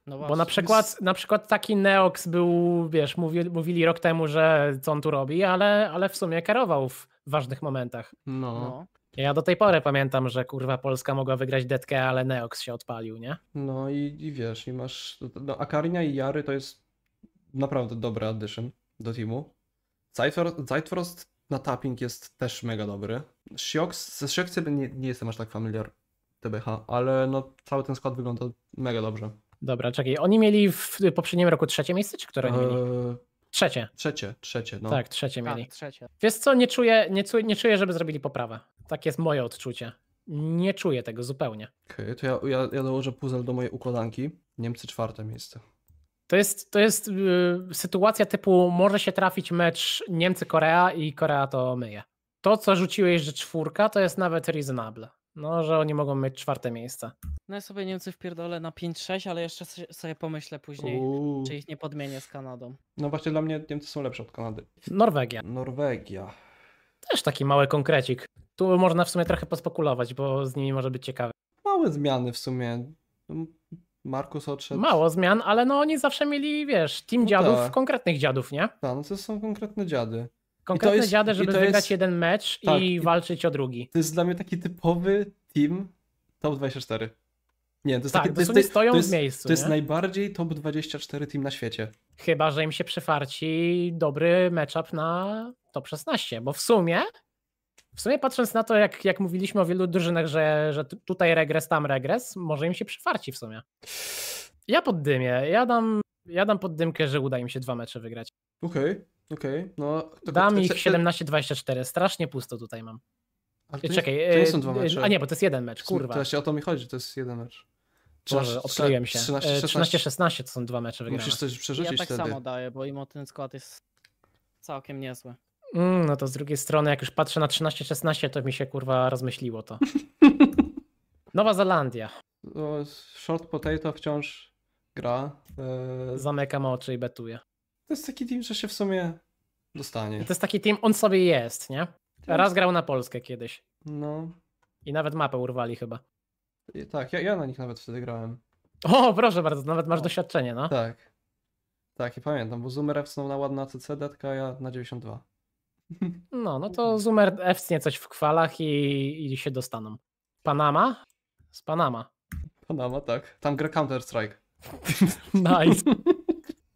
Speaker 1: No Bo na przykład,
Speaker 2: na przykład taki Neox był, wiesz, mówili, mówili rok temu, że co on tu robi, ale, ale w sumie kierował w ważnych momentach. No. no. Ja do tej pory pamiętam, że kurwa Polska mogła wygrać detkę, ale Neox się odpalił, nie?
Speaker 1: No i, i wiesz, i masz. No, Akarnia i Jary to jest naprawdę dobry addition do teamu. Zeitfrost na tapping jest też mega dobry. Shiox, ze Shioxem nie, nie jestem aż tak familiar TBH, ale no cały ten skład wygląda mega dobrze. Dobra, czekaj.
Speaker 2: Oni mieli w poprzednim roku trzecie miejsce, czy które oni mieli? Eee, trzecie. Trzecie, trzecie, no. Tak, trzecie mieli. Tak, trzecie. Wiesz co, nie czuję, nie, czuję, nie czuję, żeby zrobili poprawę. Tak jest moje odczucie. Nie czuję tego zupełnie.
Speaker 1: Okej, okay, to ja, ja, ja dołożę puzzle do mojej układanki. Niemcy czwarte miejsce.
Speaker 2: To jest, to jest yy, sytuacja typu może się trafić mecz Niemcy-Korea i Korea to myje. To, co rzuciłeś, że czwórka, to jest nawet reasonable no, że oni mogą mieć czwarte miejsce.
Speaker 3: No ja sobie Niemcy wpierdolę na 5-6, ale jeszcze sobie pomyślę później, Uuu. czy ich nie podmienię z Kanadą.
Speaker 2: No właśnie dla mnie Niemcy są lepsze od Kanady. Norwegia. Norwegia. Też taki mały konkrecik. Tu można w sumie trochę pospokulować, bo z nimi może być ciekawe. Małe zmiany w sumie. Mm, Markus odszedł. Mało zmian, ale no oni zawsze mieli, wiesz, team no dziadów, tak.
Speaker 1: konkretnych dziadów, nie? Tak, no to są konkretne dziady. Konkretne jest, dziady, żeby wygrać jest, jeden mecz tak, i walczyć o drugi. To jest dla mnie taki typowy team top 24. Nie, to jest tak, taki, to jest, stoją to jest, w miejscu. To jest nie?
Speaker 2: najbardziej top 24 team na świecie. Chyba, że im się przyfarci dobry matchup na top 16, bo w sumie w sumie patrząc na to, jak, jak mówiliśmy o wielu drużynach, że, że tutaj regres, tam regres, może im się przyfarci w sumie. Ja poddymię, ja dam, ja dam pod dymkę, że uda im się dwa mecze wygrać. Okej. Okay. Okej, okay, no. Dam ich 17-24, strasznie pusto tutaj mam. Ale e, to nie, Czekaj, to nie e, są dwa mecze. A nie, bo to jest jeden mecz, kurwa. To właśnie o to
Speaker 1: mi chodzi, to jest jeden mecz. Boże, odkryłem się. 13-16 e, to są
Speaker 2: dwa mecze wygrane. Musisz coś przerzucić Ja tak wtedy. samo
Speaker 3: daję, bo im ten skład jest całkiem niezły.
Speaker 2: Mm, no to z drugiej strony, jak już patrzę na 13-16, to mi się kurwa rozmyśliło to. <laughs> Nowa Zelandia. No, short Potato wciąż gra. Zamykam oczy i betuję. To jest taki team, że się w sumie dostanie. To jest taki team, on sobie jest, nie? Raz grał na Polskę kiedyś. No. I nawet mapę urwali chyba.
Speaker 1: I tak, ja, ja na nich nawet wtedy grałem.
Speaker 2: O, proszę bardzo, nawet masz o. doświadczenie,
Speaker 1: no. Tak. Tak, i pamiętam, bo Zoomer FC na ładna CC, datka, ja na 92.
Speaker 2: <laughs> No, no to Zoomer FC coś w kwalach i, i się dostaną. Panama? Z Panama. Panama, tak. Tam gra Counter-Strike. <laughs> Nice. <laughs>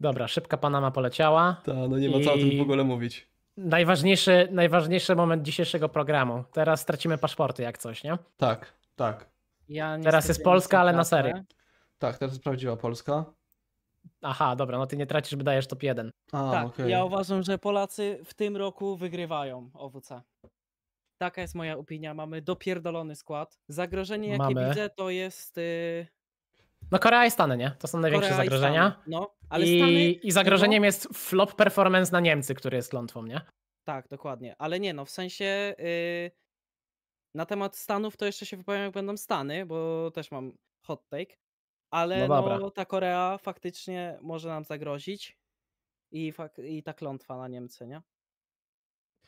Speaker 2: Dobra, szybka Panama poleciała. Tak, no nie ma co o tym w ogóle mówić. Najważniejszy, najważniejszy moment dzisiejszego programu. Teraz stracimy paszporty jak coś, nie? Tak, tak. Ja teraz jest Polska, ale na serię. Tak, teraz jest prawdziwa Polska. Aha, dobra, no ty nie tracisz, bo dajesz top 1. A, tak, okay. ja
Speaker 3: uważam, że Polacy w tym roku wygrywają OWC. Taka jest moja opinia. Mamy dopierdolony skład. Zagrożenie, jakie Mamy. widzę, to jest... Yy
Speaker 2: no Korea i Stany, nie? To są największe Korea zagrożenia. I, Stany. no, ale I, Stany, I zagrożeniem no. jest flop performance na Niemcy, który jest klątwą, nie?
Speaker 3: Tak, dokładnie. Ale nie, no w sensie yy, na temat Stanów to jeszcze się wypowiem, jak będą Stany, bo też mam hot take. Ale no, no ta Korea faktycznie może nam zagrozić i, i ta klątwa na Niemcy, nie?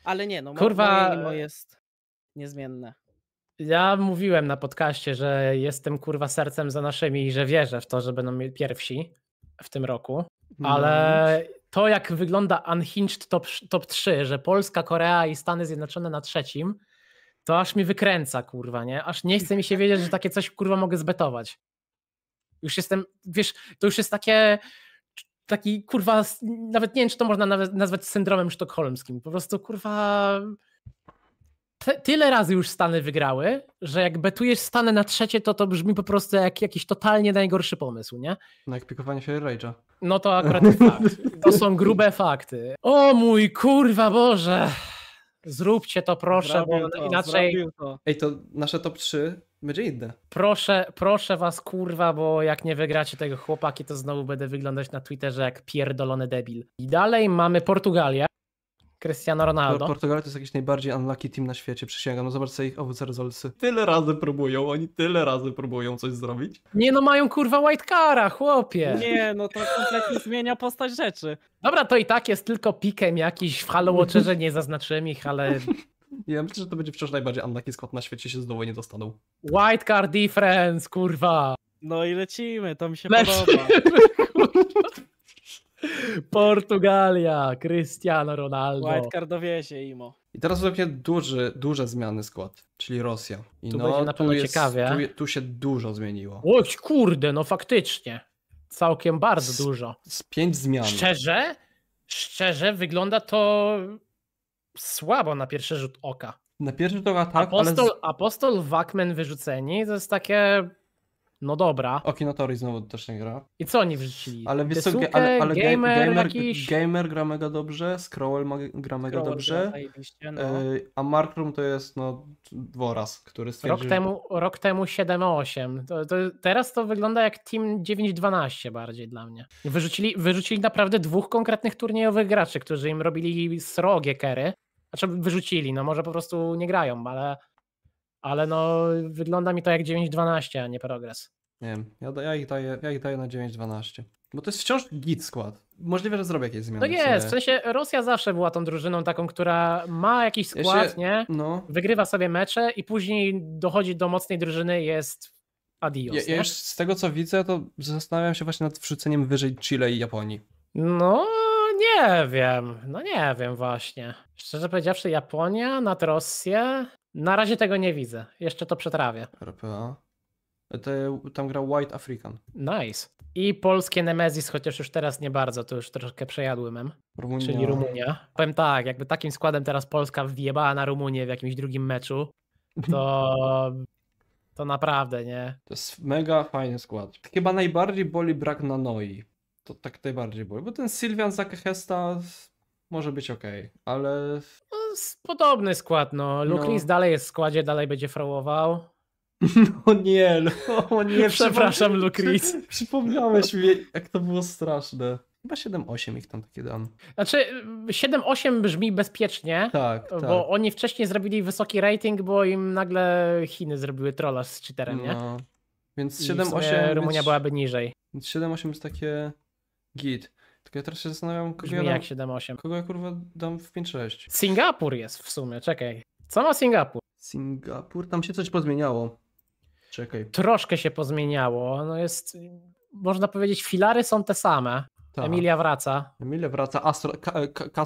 Speaker 3: Ale nie, no Kurwa... moje jest niezmienne.
Speaker 2: Ja mówiłem na podcaście, że jestem kurwa sercem za naszymi i że wierzę w to, że będą pierwsi w tym roku, no. ale to jak wygląda Unhinged top, top 3, że Polska, Korea i Stany Zjednoczone na trzecim, to aż mi wykręca kurwa, nie? Aż nie chce mi się wiedzieć, że takie coś kurwa mogę zbetować. Już jestem, wiesz, to już jest takie taki kurwa, nawet nie wiem, czy to można nazwać syndromem sztokholmskim. Po prostu kurwa tyle razy już Stany wygrały, że jak betujesz Stany na trzecie, to to brzmi po prostu jak jakiś totalnie najgorszy pomysł, nie? No jak pikowanie się Rage'a. No to akurat <laughs> fakt. To są grube fakty. O mój kurwa Boże!
Speaker 1: Zróbcie to proszę, bo to, inaczej... To. Ej, to nasze top 3 będzie inne.
Speaker 2: Proszę, proszę was kurwa, bo jak nie wygracie tego chłopaki, to znowu będę wyglądać na Twitterze jak pierdolony debil. I dalej mamy Portugalię. Cristiano Ronaldo. Portugalia to jest jakiś najbardziej unlucky team na świecie, przysięgam. No zobacz sobie ich owoce rezolsy. Tyle razy
Speaker 1: próbują, oni tyle razy próbują coś zrobić.
Speaker 2: Nie no, mają kurwa white cara, chłopie. Nie, no to kompletnie zmienia postać rzeczy. Dobra, to i tak jest tylko pikiem jakiś w Halo że nie zaznaczyłem ich, ale... <laughs>
Speaker 1: Ja myślę, że to będzie wciąż najbardziej unlucky skład na świecie, się z nie dostaną.
Speaker 2: White card difference, kurwa. No i lecimy, to mi się Lecimy, podoba. <laughs> Portugalia, Cristiano Ronaldo. Wildcardowie się imo.
Speaker 1: I teraz są takie duży, duże zmiany skład, czyli Rosja. I tu no, będzie na pewno jest, ciekawie. Tu,
Speaker 2: tu, się dużo zmieniło. Oj, kurde, no faktycznie. Całkiem bardzo z, dużo. Z pięć zmian. Szczerze? Szczerze wygląda to słabo na pierwszy rzut oka. Na pierwszy rzut oka tak, Apostol, ale... Apostol, Wakmen wyrzuceni to jest takie no dobra. Okinotori znowu też nie gra. I co oni wrzucili?
Speaker 1: Ale, wiesz, Desuke, ale, ale gamer, gamer, jakiś... gamer gra mega dobrze, Scroll ma, gra mega Scroll dobrze, gra, no. E, a Markrum to jest no dworaz, który stwierdził... Rok temu,
Speaker 2: rok temu 7-8. To, to, teraz to wygląda jak Team 9-12 bardziej dla mnie. Wyrzucili, wyrzucili naprawdę dwóch konkretnych turniejowych graczy, którzy im robili srogie kery. Znaczy wyrzucili, no może po prostu nie grają, ale ale no wygląda mi to jak 9.12, a nie progres.
Speaker 1: Nie wiem, ja, ja, ich daję, ja ich daję na 9.12, Bo to jest wciąż git skład. Możliwe, że zrobię jakieś zmiany. No jest, w sensie
Speaker 2: Rosja zawsze była tą drużyną taką, która ma jakiś skład, nie? No. Wygrywa sobie mecze i później dochodzi do mocnej drużyny jest adios. Ja, ja już z
Speaker 1: tego co widzę, to zastanawiam się właśnie nad wrzuceniem wyżej Chile i Japonii.
Speaker 2: No, nie wiem, no nie wiem właśnie. Szczerze powiedziawszy, Japonia nad Rosję, na razie tego nie widzę. Jeszcze to przetrawię.
Speaker 1: RPA. E, tam grał White African.
Speaker 2: Nice. I polskie Nemesis, chociaż już teraz nie bardzo, to już troszkę przejadłem. Rumunia. Czyli Rumunia. Powiem tak, jakby takim składem teraz Polska wjebała na Rumunię w jakimś drugim meczu, to <laughs> to naprawdę, nie?
Speaker 1: To jest mega fajny skład. Chyba najbardziej boli brak Nanoi.
Speaker 2: To tak najbardziej boli, bo ten Sylwian Zakehesta może być ok, ale. No, podobny skład, no. Lucris no. dalej jest w składzie, dalej będzie frałował. <laughs> No nie, no, nie. <laughs> Przepraszam, Lucris.
Speaker 1: <laughs> Przypomniałeś mi, jak to było straszne. Chyba 7-8 ich tam takie dam.
Speaker 2: Znaczy 7-8 brzmi bezpiecznie, tak, tak, bo oni wcześniej zrobili wysoki rating, bo im nagle Chiny zrobiły trola z cheaterem, no. nie? Więc 7-8... Rumunia byłaby
Speaker 1: niżej. 7-8 jest takie git. Tak, ja teraz się zastanawiam, kogo ja, dam, jak 7, 8. kogo ja kurwa dam w 5-6.
Speaker 2: Singapur jest w sumie, czekaj. Co ma Singapur? Singapur, tam się coś pozmieniało. Czekaj. Troszkę się pozmieniało. No jest, można powiedzieć, filary są te same. Ta. Emilia wraca. Emilia wraca. Astro, ka, ka,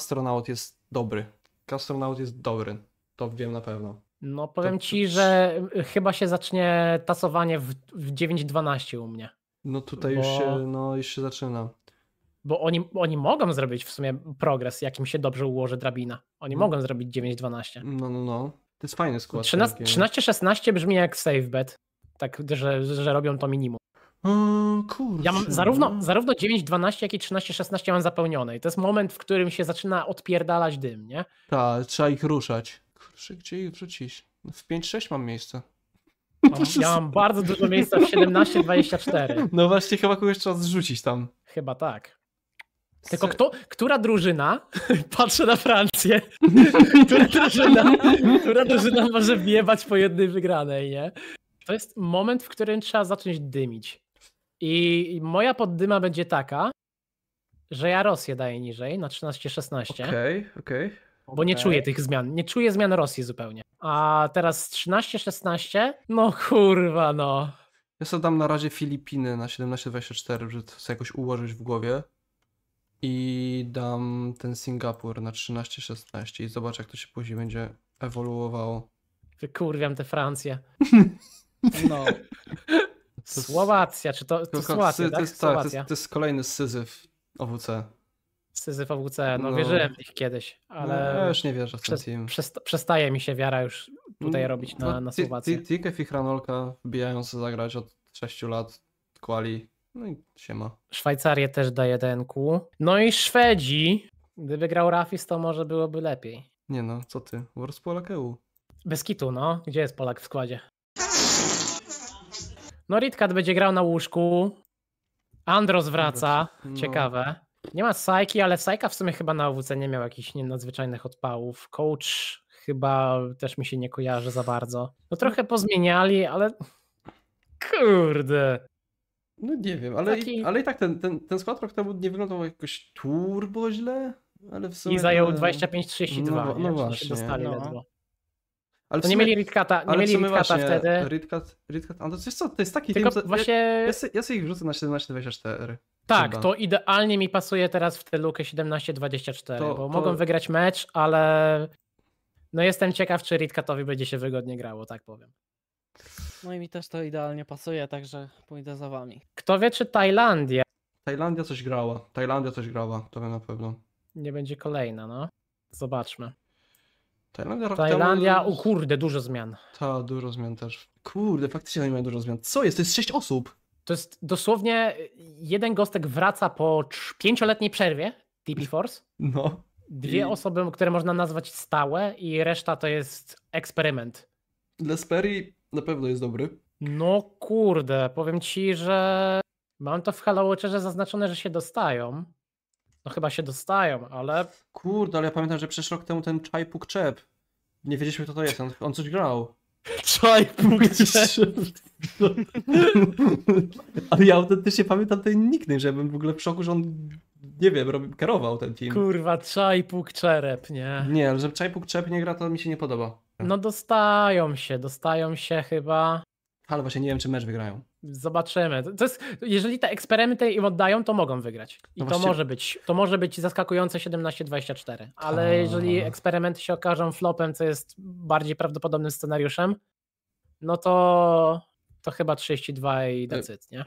Speaker 2: jest dobry.
Speaker 1: Kastronaut jest dobry. To wiem na pewno.
Speaker 2: No powiem to... ci, że chyba się zacznie tasowanie w, w 9-12 u mnie. No tutaj Bo... już, się,
Speaker 1: no, już się zaczyna
Speaker 2: bo oni, oni mogą zrobić w sumie progres, jakim się dobrze ułoży drabina. Oni hmm. mogą zrobić 9-12. No, no, no. To jest fajny skład. 13-16 brzmi jak safe bet. Tak, że, że robią to minimum. O, kurczę. Ja mam zarówno, no. zarówno 9-12, jak i 13-16 mam zapełnione. I to jest moment, w którym się zaczyna odpierdalać dym, nie?
Speaker 1: Tak, trzeba ich ruszać. Kurczę, gdzie ich wrzucić? No, w 5-6 mam miejsce. Mam, ja mam <laughs> bardzo dużo miejsca w 17-24.
Speaker 2: No właśnie, chyba kogoś trzeba zrzucić tam. Chyba tak. Tylko kto, która drużyna, <laughs> patrzę na Francję, <laughs> która drużyna, która drużyna może wjebać po jednej wygranej, nie? To jest moment, w którym trzeba zacząć dymić. I moja poddyma będzie taka, że ja Rosję daję niżej, na 13-16. Okej, okay, okej. Okay. Bo okay. nie czuję tych zmian. Nie czuję zmian Rosji zupełnie. A teraz 13-16? No
Speaker 1: kurwa, no. Ja sobie dam na razie Filipiny na 17-24, żeby to sobie jakoś ułożyć w głowie i dam ten Singapur na 13-16 i zobacz, jak to się później będzie ewoluowało.
Speaker 2: Wykurwiam tę Francję. <laughs> No. To Słowacja, czy to, to Słowacja, tak? To jest, tak, to jest, to
Speaker 1: jest kolejny syzyf OWC.
Speaker 2: Syzyf OWC, no, no. wierzyłem w nich kiedyś, ale... No, ja już nie wierzę w ten team. przestaje mi się wiara już tutaj mm, robić na, Słowacji no, na Słowację. Tigef i Hranolka
Speaker 1: wbijają się zagrać od 6 lat, kwali no i siema.
Speaker 2: Szwajcarię też daje jedenku. No i Szwedzi. Gdyby grał Rafis, to może byłoby lepiej. Nie no, co ty? Wars Polak EU. Bez kitu, no. Gdzie jest Polak w składzie? No Ritkat będzie grał na łóżku. Andros wraca. No. Ciekawe. Nie ma Sajki, ale Sajka w sumie chyba na OWC nie miał jakichś nadzwyczajnych odpałów. Coach chyba też mi się nie kojarzy za bardzo. No trochę pozmieniali, ale kurde. No nie wiem, ale, Taki... i, ale i tak ten, ten, ten skład
Speaker 1: rok temu nie wyglądał jakoś turbo źle, ale w sumie... I zajął 25-32, no, no właśnie, dostali no. ledwo.
Speaker 2: Ale to sumie, nie mieli Ritkata, nie mieli Ritkata wtedy.
Speaker 1: Ritkat, Ritkat, a to jest co, to jest taki Tylko team, właśnie... ja, ja, sobie, ja sobie ich wrzucę na 17-24. Tak, chyba. to
Speaker 2: idealnie mi pasuje teraz w tę lukę 17-24, bo to... mogą wygrać mecz, ale no jestem ciekaw, czy Ritkatowi będzie się wygodnie grało, tak powiem.
Speaker 3: No i mi też to idealnie pasuje, także pójdę za wami.
Speaker 2: Kto wie, czy Tajlandia Tajlandia coś
Speaker 1: grała. Tajlandia coś grała, to wie na pewno.
Speaker 2: nie będzie kolejna, no? Zobaczmy.
Speaker 1: Tajlandia Tajlandia, temu... o kurde, dużo zmian. Ta, dużo zmian też. Kurde,
Speaker 2: faktycznie nie mają dużo
Speaker 1: zmian. Co jest? To jest sześć osób.
Speaker 2: To jest dosłownie y, jeden gostek wraca po pięcioletniej przerwie TP Force. No. I- Dwie osoby, które można nazwać stałe i reszta to jest eksperyment. Lesperi na pewno jest dobry. No kurde, powiem ci, że mam to w Halo zaznaczone, że się dostają. No chyba się dostają, ale... Kurde, ale ja pamiętam, że przeszło rok temu ten
Speaker 1: Chai Puk Chep. Nie wiedzieliśmy kto to jest, on, on coś grał. <laughs> Chai Puk <laughs> ale ja autentycznie pamiętam ten nickname, że byłem w ogóle w szoku,
Speaker 2: że on nie wiem, robi, kierował ten film. Kurwa, Chai Puk Czerep, nie? Nie, ale że Chai Puk nie gra, to mi się nie podoba. No dostają się, dostają się chyba. Ale właśnie nie wiem, czy mecz wygrają. Zobaczymy. To jest, jeżeli te eksperymenty im oddają, to mogą wygrać. I no to, może być, to może być zaskakujące 17-24. Ale A... jeżeli eksperymenty się okażą flopem, co jest bardziej prawdopodobnym scenariuszem, no to, to chyba 32 i decyt, nie?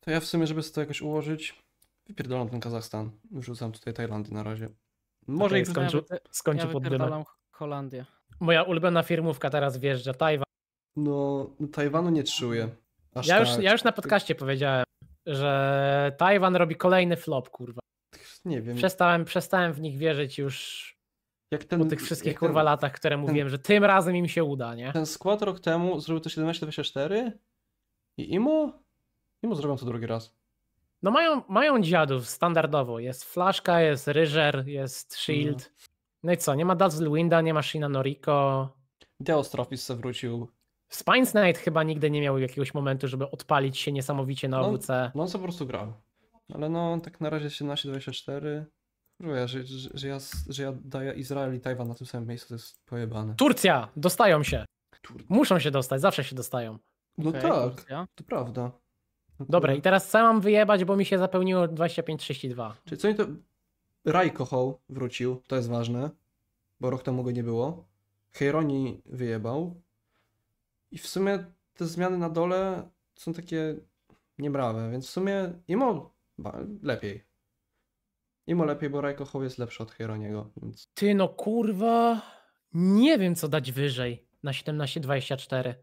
Speaker 2: To ja w sumie, żeby sobie to jakoś ułożyć,
Speaker 1: wypierdolam ten Kazachstan. Rzucam tutaj Tajlandię na razie. Może okay, ich skończy, ja skończy ja pod dymem.
Speaker 2: Holandię. Moja ulubiona firmówka teraz wjeżdża, Tajwan. No, no
Speaker 1: Tajwanu nie czuję. Aż ja, tak. już,
Speaker 2: ja już na podcaście powiedziałem, że Tajwan robi kolejny flop, kurwa. Nie wiem. Przestałem, przestałem w nich wierzyć już jak ten, po tych wszystkich kurwa ten, latach, które ten, mówiłem, że tym razem im się uda, nie? Ten skład rok temu zrobił to 17-24 i Imo? Imo zrobią to drugi raz. No mają, mają dziadów standardowo. Jest Flaszka, jest Ryżer, jest no. Shield. No i co, nie ma Dazzlewinda, nie ma Shina Noriko. Deostropis se wrócił. Spines Knight chyba nigdy nie miał jakiegoś momentu, żeby odpalić się niesamowicie na OWC. No, no on po prostu grał. Ale no,
Speaker 1: tak na razie 17-24. Kurwa, że, że, że, ja, że ja daję Izrael i Tajwan na tym
Speaker 2: samym miejscu, to jest pojebane. Turcja! Dostają się! Tur... Muszą się dostać, zawsze się dostają. No okay, tak, Turcja. to prawda. No Dobra, to... i teraz co mam wyjebać, bo mi się zapełniło 25-32.
Speaker 1: Czyli co oni to... Rajkoho wrócił, to jest ważne, bo rok temu go nie było. Heironi wyjebał. I w sumie te zmiany na dole są takie niebrawe, więc w sumie Imo lepiej. Imo lepiej, bo Rajkoho jest lepszy od Hieroniego. Więc...
Speaker 2: Ty no kurwa, nie wiem co dać wyżej na 17 24.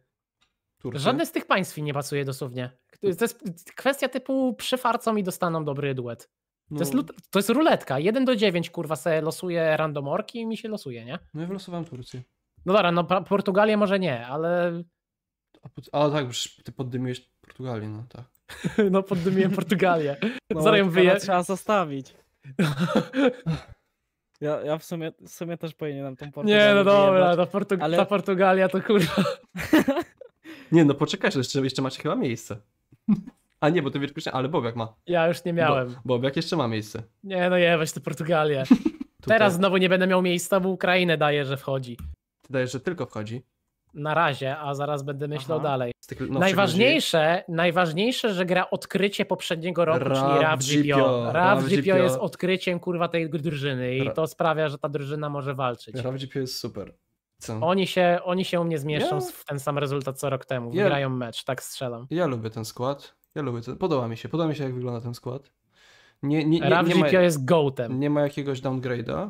Speaker 2: Żadne z tych państw nie pasuje dosłownie. To jest kwestia typu przyfarcą i dostaną dobry duet. No. To, jest, no. to jest ruletka. 1 do 9, kurwa, se losuje randomorki i mi się losuje, nie? No ja wylosowałem Turcję. No dobra, no Portugalię może nie, ale... A, a
Speaker 1: tak, ty poddymiłeś Portugalię, no tak.
Speaker 2: <laughs> no poddymiłem Portugalię. <laughs> No, Zaraz ją wyje... trzeba
Speaker 3: zostawić. <laughs> Ja, ja w, sumie, w sumie też powinienem
Speaker 2: tą Portugalię Nie, no dobra, ta, no Portug ale... ta Portugalia to kurwa...
Speaker 1: nie, no poczekaj, jeszcze, jeszcze macie chyba miejsce. A nie, bo to wiesz, nie, ale Bobiak ma.
Speaker 2: Ja już nie miałem. Bo,
Speaker 1: Bobiak jeszcze ma miejsce.
Speaker 2: Nie, no je, weź to Portugalię. <laughs> Teraz znowu nie będę miał miejsca, bo Ukrainę daje, że wchodzi. Ty dajesz, że tylko wchodzi? Na razie, a zaraz będę myślał Aha. dalej. Najważniejsze, najważniejsze, że gra odkrycie poprzedniego roku, Rav czyli RavGPO. RavGPO Rav jest odkryciem kurwa tej drużyny i to sprawia, że ta drużyna może walczyć. RavGPO
Speaker 1: jest super. Co? Oni,
Speaker 2: się, oni się u mnie zmieszczą yeah. w ten sam rezultat co rok temu. Wygrają
Speaker 1: yeah. mecz, tak strzelam. Ja lubię ten skład. Ja lubię to. podoba mi się, podoba mi się jak wygląda ten skład. Nie, nie, nie, nie, nie ma, jest gołtem. Nie ma jakiegoś downgrade'a.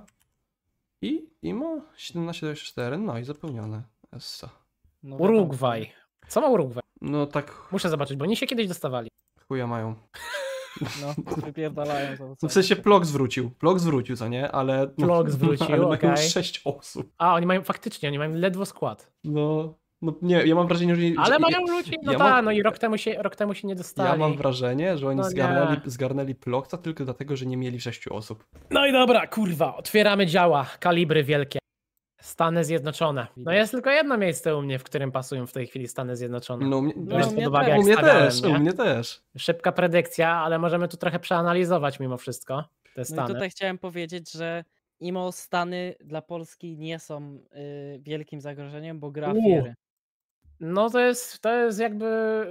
Speaker 1: I, I ma 17,24, no i zapełnione. Essa. No, Urugwaj. Co ma Urugwaj? No tak. Muszę zobaczyć, bo oni się kiedyś dostawali. Chuja mają.
Speaker 3: No, wypierdalają.
Speaker 2: Za
Speaker 1: no, w sensie Plok zwrócił. Plok zwrócił, co nie? Ale. Plok zwrócił, <laughs> ale okay. mają 6 osób.
Speaker 2: A, oni mają faktycznie, oni mają ledwo skład.
Speaker 1: No. No nie, ja mam wrażenie, że... Nie, Ale mają ludzi, no ja tak, mam... no
Speaker 2: i rok temu, się, rok temu się nie dostali. Ja mam
Speaker 1: wrażenie, że oni no zgarnęli, nie. zgarnęli plokca tylko dlatego, że nie mieli sześciu
Speaker 2: osób. No i dobra, kurwa, otwieramy działa, kalibry wielkie. Stany Zjednoczone. No jest tylko jedno miejsce u mnie, w którym pasują w tej chwili Stany Zjednoczone. No, mnie, no, u mnie, uwagę, u mnie też, nie? u mnie też. Szybka predykcja, ale możemy tu trochę przeanalizować mimo wszystko te Stany. No i tutaj
Speaker 3: chciałem powiedzieć, że mimo Stany dla Polski nie są y, wielkim zagrożeniem, bo gra U, no to jest, to jest
Speaker 2: jakby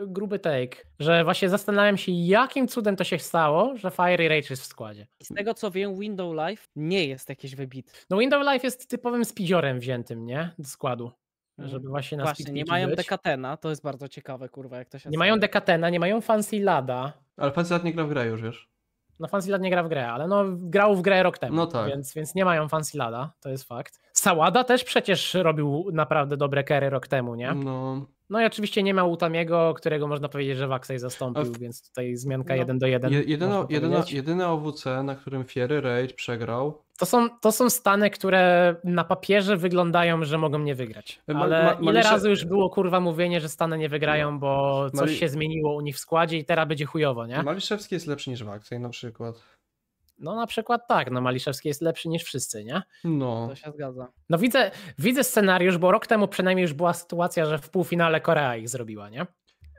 Speaker 2: gruby take, że właśnie zastanawiam się, jakim cudem to się stało, że Firey Rage jest w składzie. Z tego co wiem, Window Life nie jest jakiś wybitny. No Window Life jest typowym spidziorem wziętym, nie? Do składu. Mm. Żeby właśnie na Właśnie, nie mają być. Dekatena, to jest bardzo ciekawe,
Speaker 1: kurwa, jak to się Nie
Speaker 2: mają Dekatena, nie mają Fancy Lada. Ale Fancy Lad nie gra w grę już, wiesz? No Fansilad nie gra w grę, ale no grał w grę rok temu, no tak. więc, więc nie mają Fansilada, to jest fakt. Sałada też przecież robił naprawdę dobre kery rok temu, nie? No, no i oczywiście nie ma Utamiego, którego można powiedzieć, że Waxej zastąpił, więc tutaj zmianka no. 1 do 1. Jedyna, jedyna, jedyne
Speaker 1: OWC, na którym Fiery Raid przegrał.
Speaker 2: To są, to są stany, które na papierze wyglądają, że mogą nie wygrać. Ale ma, ma, ile razy już było kurwa mówienie, że Stany nie wygrają, bo coś się zmieniło u nich w składzie i teraz będzie chujowo, nie? Maliszewski jest lepszy niż Waxej na przykład. No na przykład tak, no Maliszewski jest lepszy niż wszyscy, nie? No. To się zgadza. No widzę, widzę scenariusz, bo rok temu przynajmniej już była sytuacja, że w półfinale Korea ich zrobiła, nie? No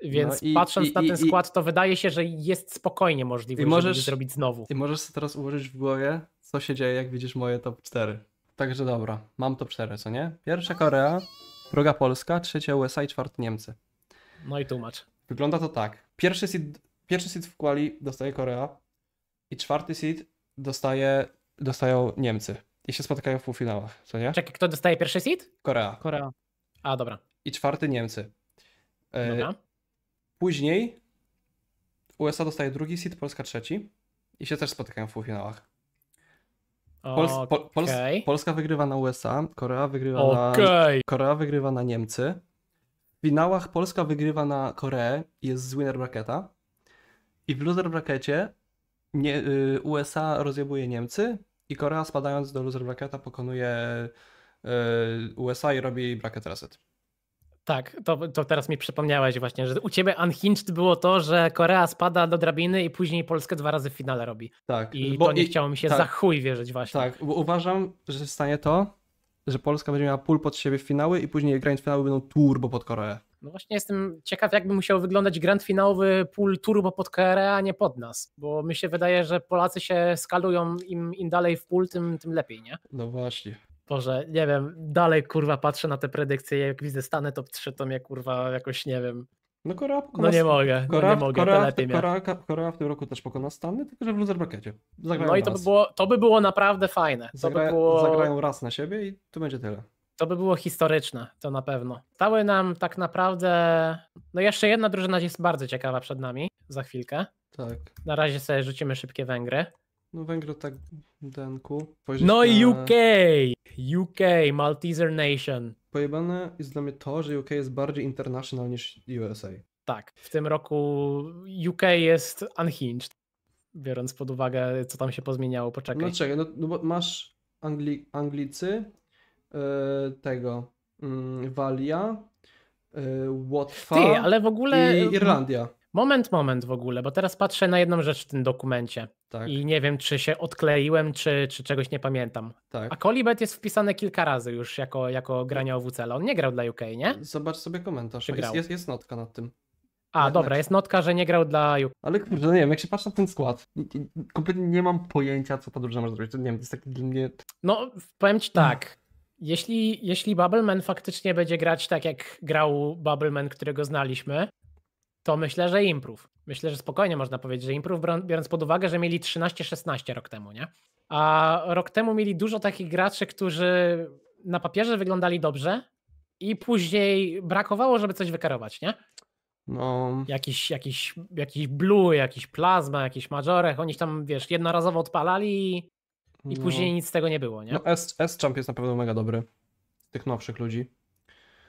Speaker 2: Więc no i, patrząc i, na ten i, skład, to wydaje się, że jest spokojnie możliwe, żeby zrobić znowu.
Speaker 1: I możesz sobie teraz ułożyć w głowie, co się dzieje, jak widzisz moje top 4. Także dobra, mam top 4, co nie? Pierwsza Korea, druga Polska, trzecia USA i czwarty Niemcy. No i tłumacz. Wygląda to tak. Pierwszy seed, pierwszy seed w quali dostaje Korea, i czwarty seed dostaje, dostają Niemcy. I się spotykają w półfinałach, co nie? Czekaj,
Speaker 2: kto dostaje pierwszy seed?
Speaker 1: Korea. Korea. A, dobra. I czwarty Niemcy. E, dobra. Później USA dostaje drugi seed, Polska trzeci. I się też spotykają w półfinałach. Pols, Pols, Polska wygrywa na USA, Korea wygrywa, okay. na, Korea wygrywa na Niemcy. W finałach Polska wygrywa na Koreę i jest z winner bracketa. I w loser brackecie nie, y, USA rozjebuje Niemcy i Korea spadając do loser bracketa pokonuje y, USA i robi bracket reset.
Speaker 2: Tak, to, to teraz mi przypomniałeś właśnie, że u ciebie unhinged było to, że Korea spada do drabiny i później Polskę dwa razy w finale robi. Tak. I bo to nie i, chciało mi się tak, za
Speaker 1: chuj wierzyć właśnie. Tak, bo uważam, że stanie to, że Polska będzie miała pól pod siebie w finały i później granice finały będą turbo pod Koreę.
Speaker 2: No właśnie jestem ciekaw, jakby musiał wyglądać grand finałowy pól turbo pod KRE, a nie pod nas, bo mi się wydaje, że Polacy się skalują im, im dalej w pól, tym, tym lepiej, nie? No właśnie. Boże, nie wiem, dalej kurwa patrzę na te predykcje, jak widzę Stany top 3, to mnie kurwa jakoś, nie wiem, no, Korea no pokona... no nie mogę, Korea, no nie mogę, Korea, lepiej Korea,
Speaker 1: Korea, w tym roku też pokona Stany, tylko że w loser
Speaker 2: Zagrają no i to by, było, to by było naprawdę fajne. Zagra... By było... Zagrają raz na siebie i to będzie tyle. To by było historyczne, to na pewno. Stały nam tak naprawdę. No jeszcze jedna drużyna jest bardzo ciekawa przed nami za chwilkę. Tak. Na razie sobie rzucimy szybkie Węgry. No
Speaker 1: Węgry tak Denku. no i na... UK! UK, Malteser Nation. Pojebane jest dla mnie to, że UK jest bardziej international niż USA.
Speaker 2: Tak, w tym roku UK jest unhinged, biorąc pod uwagę, co tam się pozmieniało, poczekaj. No czekaj,
Speaker 1: no, no bo masz Angli Anglicy, E, tego mm, Walia, e, Łotwa Ty, ale w ogóle... i mm, Irlandia.
Speaker 2: Moment, moment w ogóle, bo teraz patrzę na jedną rzecz w tym dokumencie tak. i nie wiem, czy się odkleiłem, czy, czy czegoś nie pamiętam. Tak. A Colibet jest wpisane kilka razy już jako, jako grania OWCL. On nie grał dla UK, nie? Zobacz sobie komentarz. Jest, jest, jest notka nad tym. A, dobra, jest notka, że nie grał dla UK. Ale kurde, no nie wiem, jak się patrzę na ten skład, kompletnie
Speaker 1: nie mam pojęcia, co ta drużyna może zrobić. To nie wiem, to jest taki dla mnie... No,
Speaker 2: powiem ci tak, jeśli, jeśli Bubbleman faktycznie będzie grać tak, jak grał Bubbleman, którego znaliśmy, to myślę, że improve. Myślę, że spokojnie można powiedzieć, że improve, biorąc pod uwagę, że mieli 13-16 rok temu, nie? A rok temu mieli dużo takich graczy, którzy na papierze wyglądali dobrze i później brakowało, żeby coś wykarować, nie? No. Jakiś, jakiś, jakiś Blue, jakiś Plasma, jakiś Majorek, oni tam, wiesz, jednorazowo odpalali i no. później nic z tego nie było, nie? No,
Speaker 1: S-Champ jest na pewno mega dobry. Tych nowszych ludzi.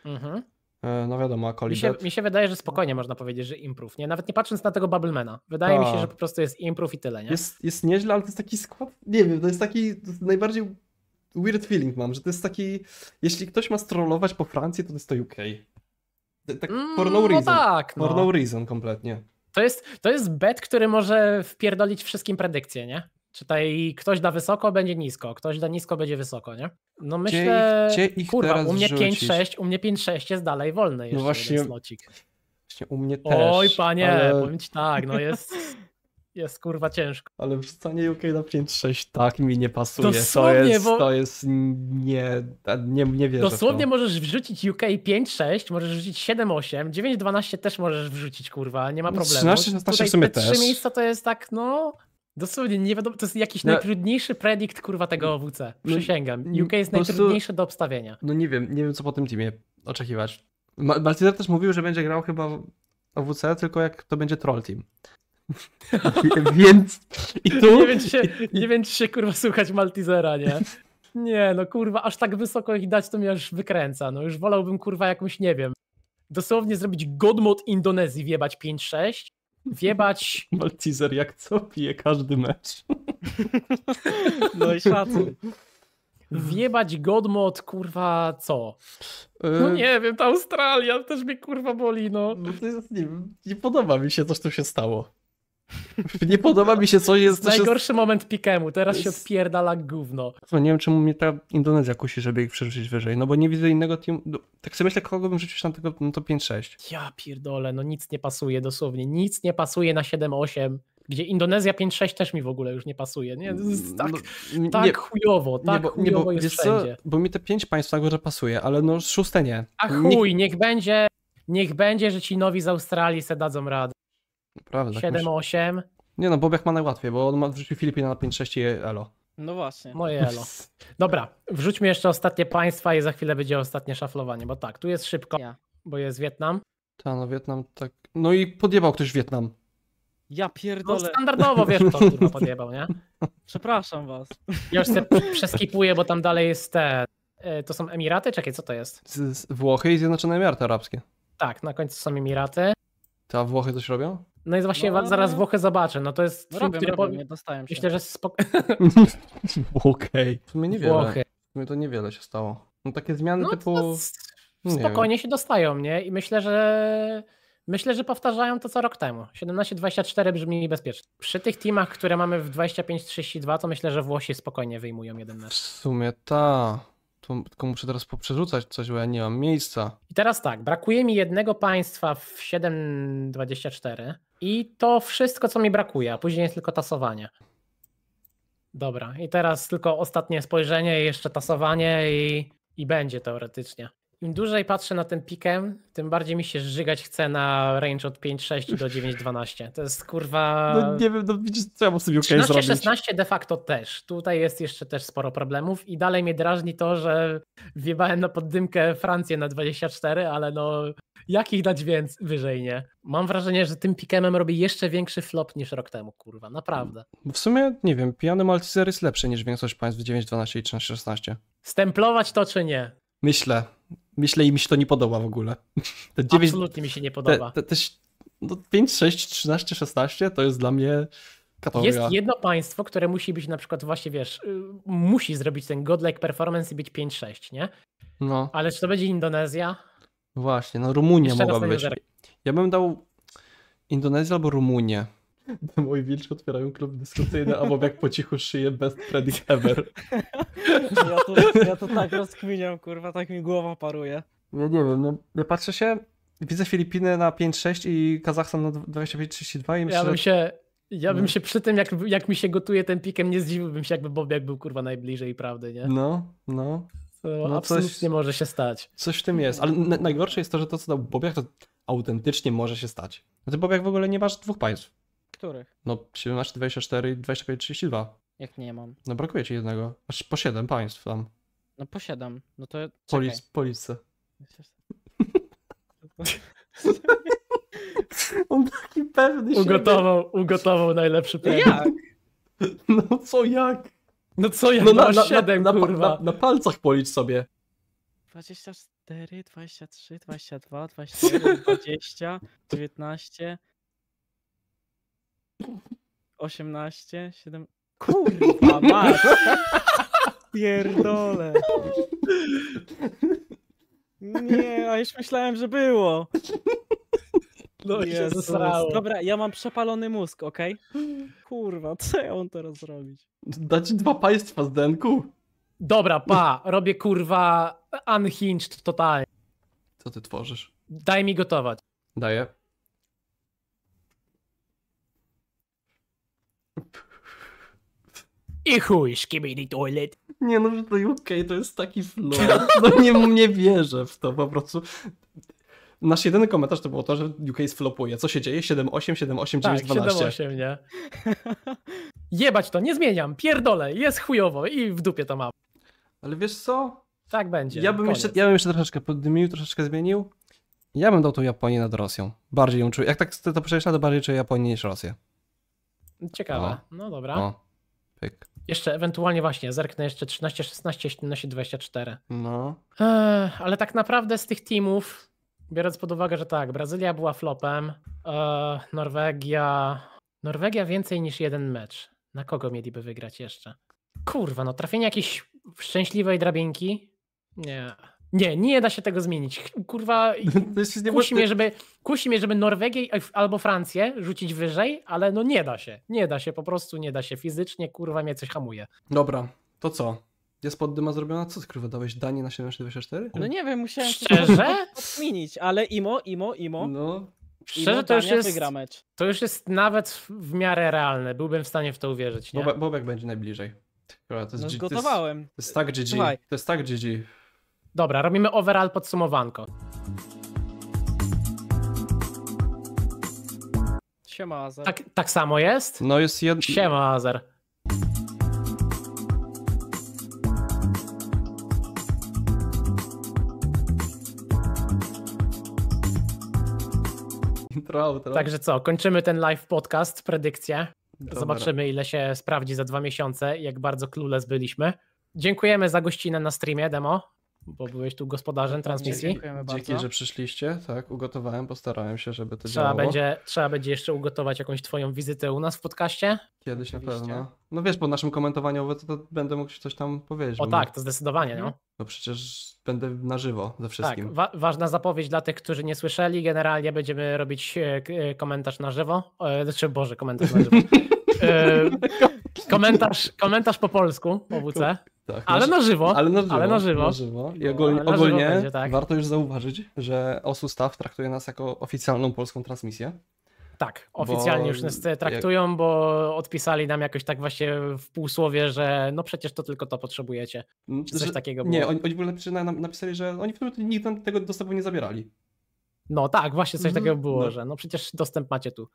Speaker 1: Mhm. E, no wiadomo, mi się,
Speaker 2: mi się wydaje, że spokojnie można powiedzieć, że improv, nie? Nawet nie patrząc na tego Bubblemana. Wydaje A. mi się, tak. że po prostu jest improv i tyle, nie? Jest,
Speaker 1: jest nieźle, ale to jest taki skład, nie wiem, to jest taki to jest najbardziej weird feeling mam, że to jest taki, jeśli ktoś ma strollować po Francji, to jest to UK.
Speaker 2: Tak, mm, no no tak for no, no tak, no. For no reason kompletnie. To jest, to jest bet, który może wpierdolić wszystkim predykcje, nie? Czytaj, ktoś da wysoko, będzie nisko, ktoś da nisko, będzie wysoko, nie? No myślę, gdzie, ich, gdzie ich kurwa, u mnie 5-6, u mnie 5-6 jest dalej wolny no jeszcze no właśnie, slocik. Właśnie u mnie
Speaker 1: też. Oj panie, ale... powiem ci tak, no jest,
Speaker 2: jest kurwa ciężko. Ale
Speaker 1: stanie UK na 5-6 tak mi nie pasuje, dosłownie, to jest, bo... to jest nie, nie, nie wierzę Dosłownie
Speaker 2: możesz wrzucić UK 5-6, możesz wrzucić 7-8, 9-12 też możesz wrzucić kurwa, nie ma no problemu. 13-16 znaczy w sumie te też. miejsca to jest tak, no... Dosłownie, nie wiadomo, to jest jakiś no, najtrudniejszy predikt, kurwa, tego OWC. No- no- Przysięgam. No- UK jest najtrudniejsze do obstawienia.
Speaker 1: No nie wiem, nie wiem, co po tym teamie oczekiwać. Baltizar też mówił, że będzie grał chyba OWC, tylko jak to będzie troll team. <laughs> Więc i tu... Nie wiem, czy się,
Speaker 2: nie wiem, czy się kurwa słuchać Maltizera, nie? Nie, no kurwa, aż tak wysoko ich dać, to mnie aż wykręca. No już wolałbym kurwa jakąś, nie wiem, dosłownie zrobić godmod Indonezji, wjebać 5-6 wjebać. Maltizer jak co pije każdy mecz. No i szacun. Wjebać Godmod, kurwa, co? No y, nie wiem, ta Australia też mnie kurwa boli, no. no to jest, nie,
Speaker 1: nie podoba mi się, co tu się stało. Nie podoba mi się, co
Speaker 2: jest... Najgorszy moment Pikemu, teraz jest... się odpierdala gówno.
Speaker 1: No, nie wiem, czemu mnie ta Indonezja kusi, żeby ich przerzucić wyżej, no bo nie widzę innego teamu. No, tak sobie myślę, kogo bym rzucił na tego no to 5-6.
Speaker 2: Ja pierdolę, no nic nie pasuje dosłownie, nic nie pasuje na 7-8 gdzie Indonezja 5-6 też mi w ogóle już nie pasuje. Nie? Tak, no, tak nie, tak chujowo, tak nie, bo, chujowo nie, bo, jest wszędzie. Co,
Speaker 1: bo mi te 5 państw tak górze pasuje, ale no szóste nie. A chuj,
Speaker 2: niech, niech będzie, niech będzie, że ci nowi z Australii se dadzą radę.
Speaker 1: Naprawdę. 7, tak 8. Nie no, Bobiak ma najłatwiej, bo on ma w Filipina na 5-6 elo.
Speaker 2: No właśnie. Moje elo. Dobra, wrzućmy jeszcze ostatnie państwa i za chwilę będzie ostatnie szaflowanie, bo tak, tu jest szybko, ja. bo jest Wietnam. Tak, no Wietnam tak. No i podjebał ktoś Wietnam. Ja no, pierdolę. No standardowo wiesz, kto <laughs> podjebał, nie? Przepraszam was. Ja już sobie <laughs> przeskipuję, bo tam dalej jest te. E, to są Emiraty? Czekaj, co to jest?
Speaker 1: Z, z Włochy i Zjednoczone Emiraty Arabskie.
Speaker 2: Tak, na końcu są Emiraty.
Speaker 1: To a Włochy coś robią?
Speaker 2: No i właśnie no, zaraz no. Włochy zobaczę. No to jest no, film, robię, który robię, nie dostałem się. Myślę, że spokojnie. <laughs>
Speaker 1: Okej. Okay. W sumie niewiele. Włochy. W sumie to niewiele się stało. No takie zmiany no, typu...
Speaker 2: No, spokojnie wiem. się dostają, nie? I myślę, że... Myślę, że powtarzają to co rok temu. 17-24 brzmi niebezpiecznie. Przy tych teamach, które mamy w 25-32, to myślę, że Włosi spokojnie wyjmują jeden mecz. W
Speaker 1: sumie ta. Tu, tylko muszę
Speaker 2: teraz poprzerzucać coś, bo ja nie mam miejsca. I teraz tak, brakuje mi jednego państwa w 7.24 i to wszystko, co mi brakuje, a później jest tylko tasowanie. Dobra, i teraz tylko ostatnie spojrzenie, jeszcze tasowanie i, i będzie teoretycznie. Im dłużej patrzę na ten pikem, tym bardziej mi się żygać chce na range od 5,6 do 9,12. To jest kurwa. No nie wiem, no widzisz, co ja mam sobie okay 13, 16 de facto też. Tutaj jest jeszcze też sporo problemów i dalej mnie drażni to, że wjebałem na poddymkę Francję na 24, ale no jakich dać więc wyżej nie. Mam wrażenie, że tym pikemem robi jeszcze większy flop niż rok temu, kurwa, naprawdę.
Speaker 1: W sumie, nie wiem, pijany Malteser jest lepszy niż większość państw 9, 12 i 13, 16.
Speaker 2: Stemplować to czy nie?
Speaker 1: Myślę myślę i mi się to nie podoba w ogóle. <laughs> Te 9, Absolutnie mi się nie podoba. Te, te, te, no 5, 6, 13, 16 to jest dla mnie kategoria. Jest
Speaker 2: jedno państwo, które musi być na przykład właśnie, wiesz, y, musi zrobić ten godlike performance i być 5-6, nie? No. Ale czy to będzie Indonezja?
Speaker 1: Właśnie, no Rumunia mogłaby być. Ja bym dał Indonezję albo Rumunię. Demo <laughs> i Wilcz otwierają klub dyskusyjny, a Bobiak po cichu szyje best predict ever.
Speaker 3: Ja to, ja to tak rozkminiam,
Speaker 1: kurwa, tak
Speaker 2: mi głowa paruje.
Speaker 1: Ja nie wiem, no ja patrzę się, widzę Filipiny na 5-6 i Kazachstan na 25-32 i myślę, Ja bym że... się, ja bym no. się
Speaker 2: przy tym, jak, jak mi się gotuje ten pikiem, nie zdziwiłbym się, jakby Bobiak był kurwa najbliżej prawdy, nie? No,
Speaker 1: no. To no absolutnie coś, może się stać. Coś w tym jest, ale najgorsze jest to, że to, co dał Bobiak, to autentycznie może się stać. Znaczy Bobiak w ogóle nie masz dwóch państw których? No, masz 24 i 25 32.
Speaker 3: Jak nie mam. No
Speaker 1: brakuje ci jednego. Aż po 7 państw tam.
Speaker 3: No po 7. No to.
Speaker 1: Polic, police. <laughs> On taki
Speaker 3: pewny się. Ugotował,
Speaker 1: ugotował najlepszy pewny. No jak? <laughs> No co jak? No co jak? No, no na, na, 7, na, kurwa. Na, na palcach policz sobie.
Speaker 3: 24, 23, 22, 21, 20, 19, 18, 7.
Speaker 2: Kurwa, masz!
Speaker 3: Pierdole. Nie, a już myślałem, że było. No się zesrało. Dobra, ja mam przepalony mózg, ok? Kurwa, co ja mam teraz
Speaker 2: zrobić? Dać dwa państwa z denku? Dobra, pa, robię kurwa unhinged totalnie. Co ty tworzysz? Daj mi gotować. Daję.
Speaker 1: I chuj, szkibidi toilet. Nie no, że to UK to jest taki flow. No nie, nie wierzę w to po prostu. Nasz jedyny komentarz to było to, że UK flopuje. Co się dzieje? 7-8, 7-8, tak, 9-12.
Speaker 2: nie? <laughs> Jebać to, nie zmieniam, pierdolę, jest chujowo i w dupie to mam. Ale wiesz co? Tak będzie. Ja bym, jeszcze,
Speaker 1: ja bym jeszcze troszeczkę poddymił, troszeczkę zmienił. Ja bym dał tą Japonię nad Rosją. Bardziej ją czuję. Jak tak to przejśla, to bardziej czuję Japonię niż Rosję.
Speaker 2: Ciekawe. O. No dobra. O. Pyk. Jeszcze ewentualnie właśnie zerknę jeszcze 13, 16, 17, 24. No. ale tak naprawdę z tych teamów, biorąc pod uwagę, że tak, Brazylia była flopem, Norwegia... Norwegia więcej niż jeden mecz. Na kogo mieliby wygrać jeszcze? Kurwa, no trafienie jakiejś szczęśliwej drabinki? Nie. Nie, nie da się tego zmienić. Kurwa, <laughs> kusi, niemożliwe. mnie, żeby, kusi mnie, żeby Norwegię albo Francję rzucić wyżej, ale no nie da się. Nie da się, po prostu nie da się. Fizycznie, kurwa, mnie coś hamuje.
Speaker 1: Dobra, to co? Jest pod dyma zrobiona? Co ty, kurwa, dałeś Danii na 724? No nie wiem, musiałem Szczerze?
Speaker 3: zmienić, ale imo, imo, imo. No. Szczerze, imo, to już, jest,
Speaker 2: to już jest nawet w miarę realne. Byłbym w stanie w to uwierzyć, nie? Bobek, będzie najbliżej. Kurwa, to jest, no, zgotowałem. To jest, to jest tak GG. Słuchaj. To jest tak GG. Dobra, robimy overall podsumowanko.
Speaker 3: Siema, Azer. Tak,
Speaker 2: tak samo jest? No jest jedno. Siema, Azer. Także co, kończymy ten live podcast, predykcje. Zobaczymy, ile się sprawdzi za dwa miesiące, jak bardzo klule byliśmy. Dziękujemy za gościnę na streamie, demo bo byłeś tu gospodarzem transmisji. Dziękujemy bardzo. Dzięki, że
Speaker 1: przyszliście. Tak, ugotowałem, postarałem się, żeby to trzeba działało. Będzie,
Speaker 2: trzeba będzie jeszcze ugotować jakąś twoją wizytę u nas w podcaście. Kiedyś Oczywiście. na pewno. No wiesz, po naszym komentowaniu
Speaker 1: to, to będę mógł coś tam
Speaker 2: powiedzieć. O tak, to zdecydowanie, no. Mhm.
Speaker 1: No przecież będę na żywo ze tak, wszystkim. Tak,
Speaker 2: wa ważna zapowiedź dla tych, którzy nie słyszeli. Generalnie będziemy robić e, e, komentarz na żywo. E, znaczy, Boże, komentarz na żywo. <laughs> komentarz, komentarz po polsku, po WC. Tak, ale znaczy- na żywo. Ale na żywo. Ale na żywo. Na żywo. I ogólnie,
Speaker 1: no, ogólnie żywo będzie, tak. warto już zauważyć, że OSU Staff traktuje nas jako oficjalną polską transmisję. Tak, oficjalnie bo... już nas traktują,
Speaker 2: bo odpisali nam jakoś tak właśnie w półsłowie, że no przecież to tylko to potrzebujecie. Mm, Czy coś że... takiego było. Nie, oni, oni w ogóle napisali, że oni w którym nigdy tego dostępu nie zabierali. No tak, właśnie coś mm takiego było, no. że no przecież dostęp macie tu.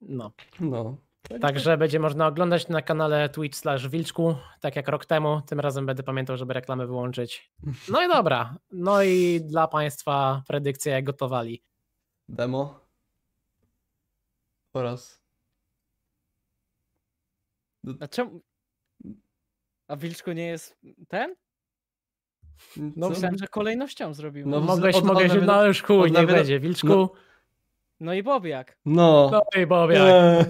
Speaker 2: No. No, Także będzie można oglądać na kanale Twitch slash Wilczku, tak jak rok temu. Tym razem będę pamiętał, żeby reklamy wyłączyć. No i dobra. No i dla Państwa predykcje gotowali. Demo oraz...
Speaker 3: A czemu... A Wilczku nie jest ten?
Speaker 2: No, myślałem,
Speaker 3: że kolejnością zrobił. No, mogłeś, od, mogłeś, od, no już
Speaker 2: chuj, nie będzie. Wilczku... No.
Speaker 3: No i Bobiak. No. No i Bobiak.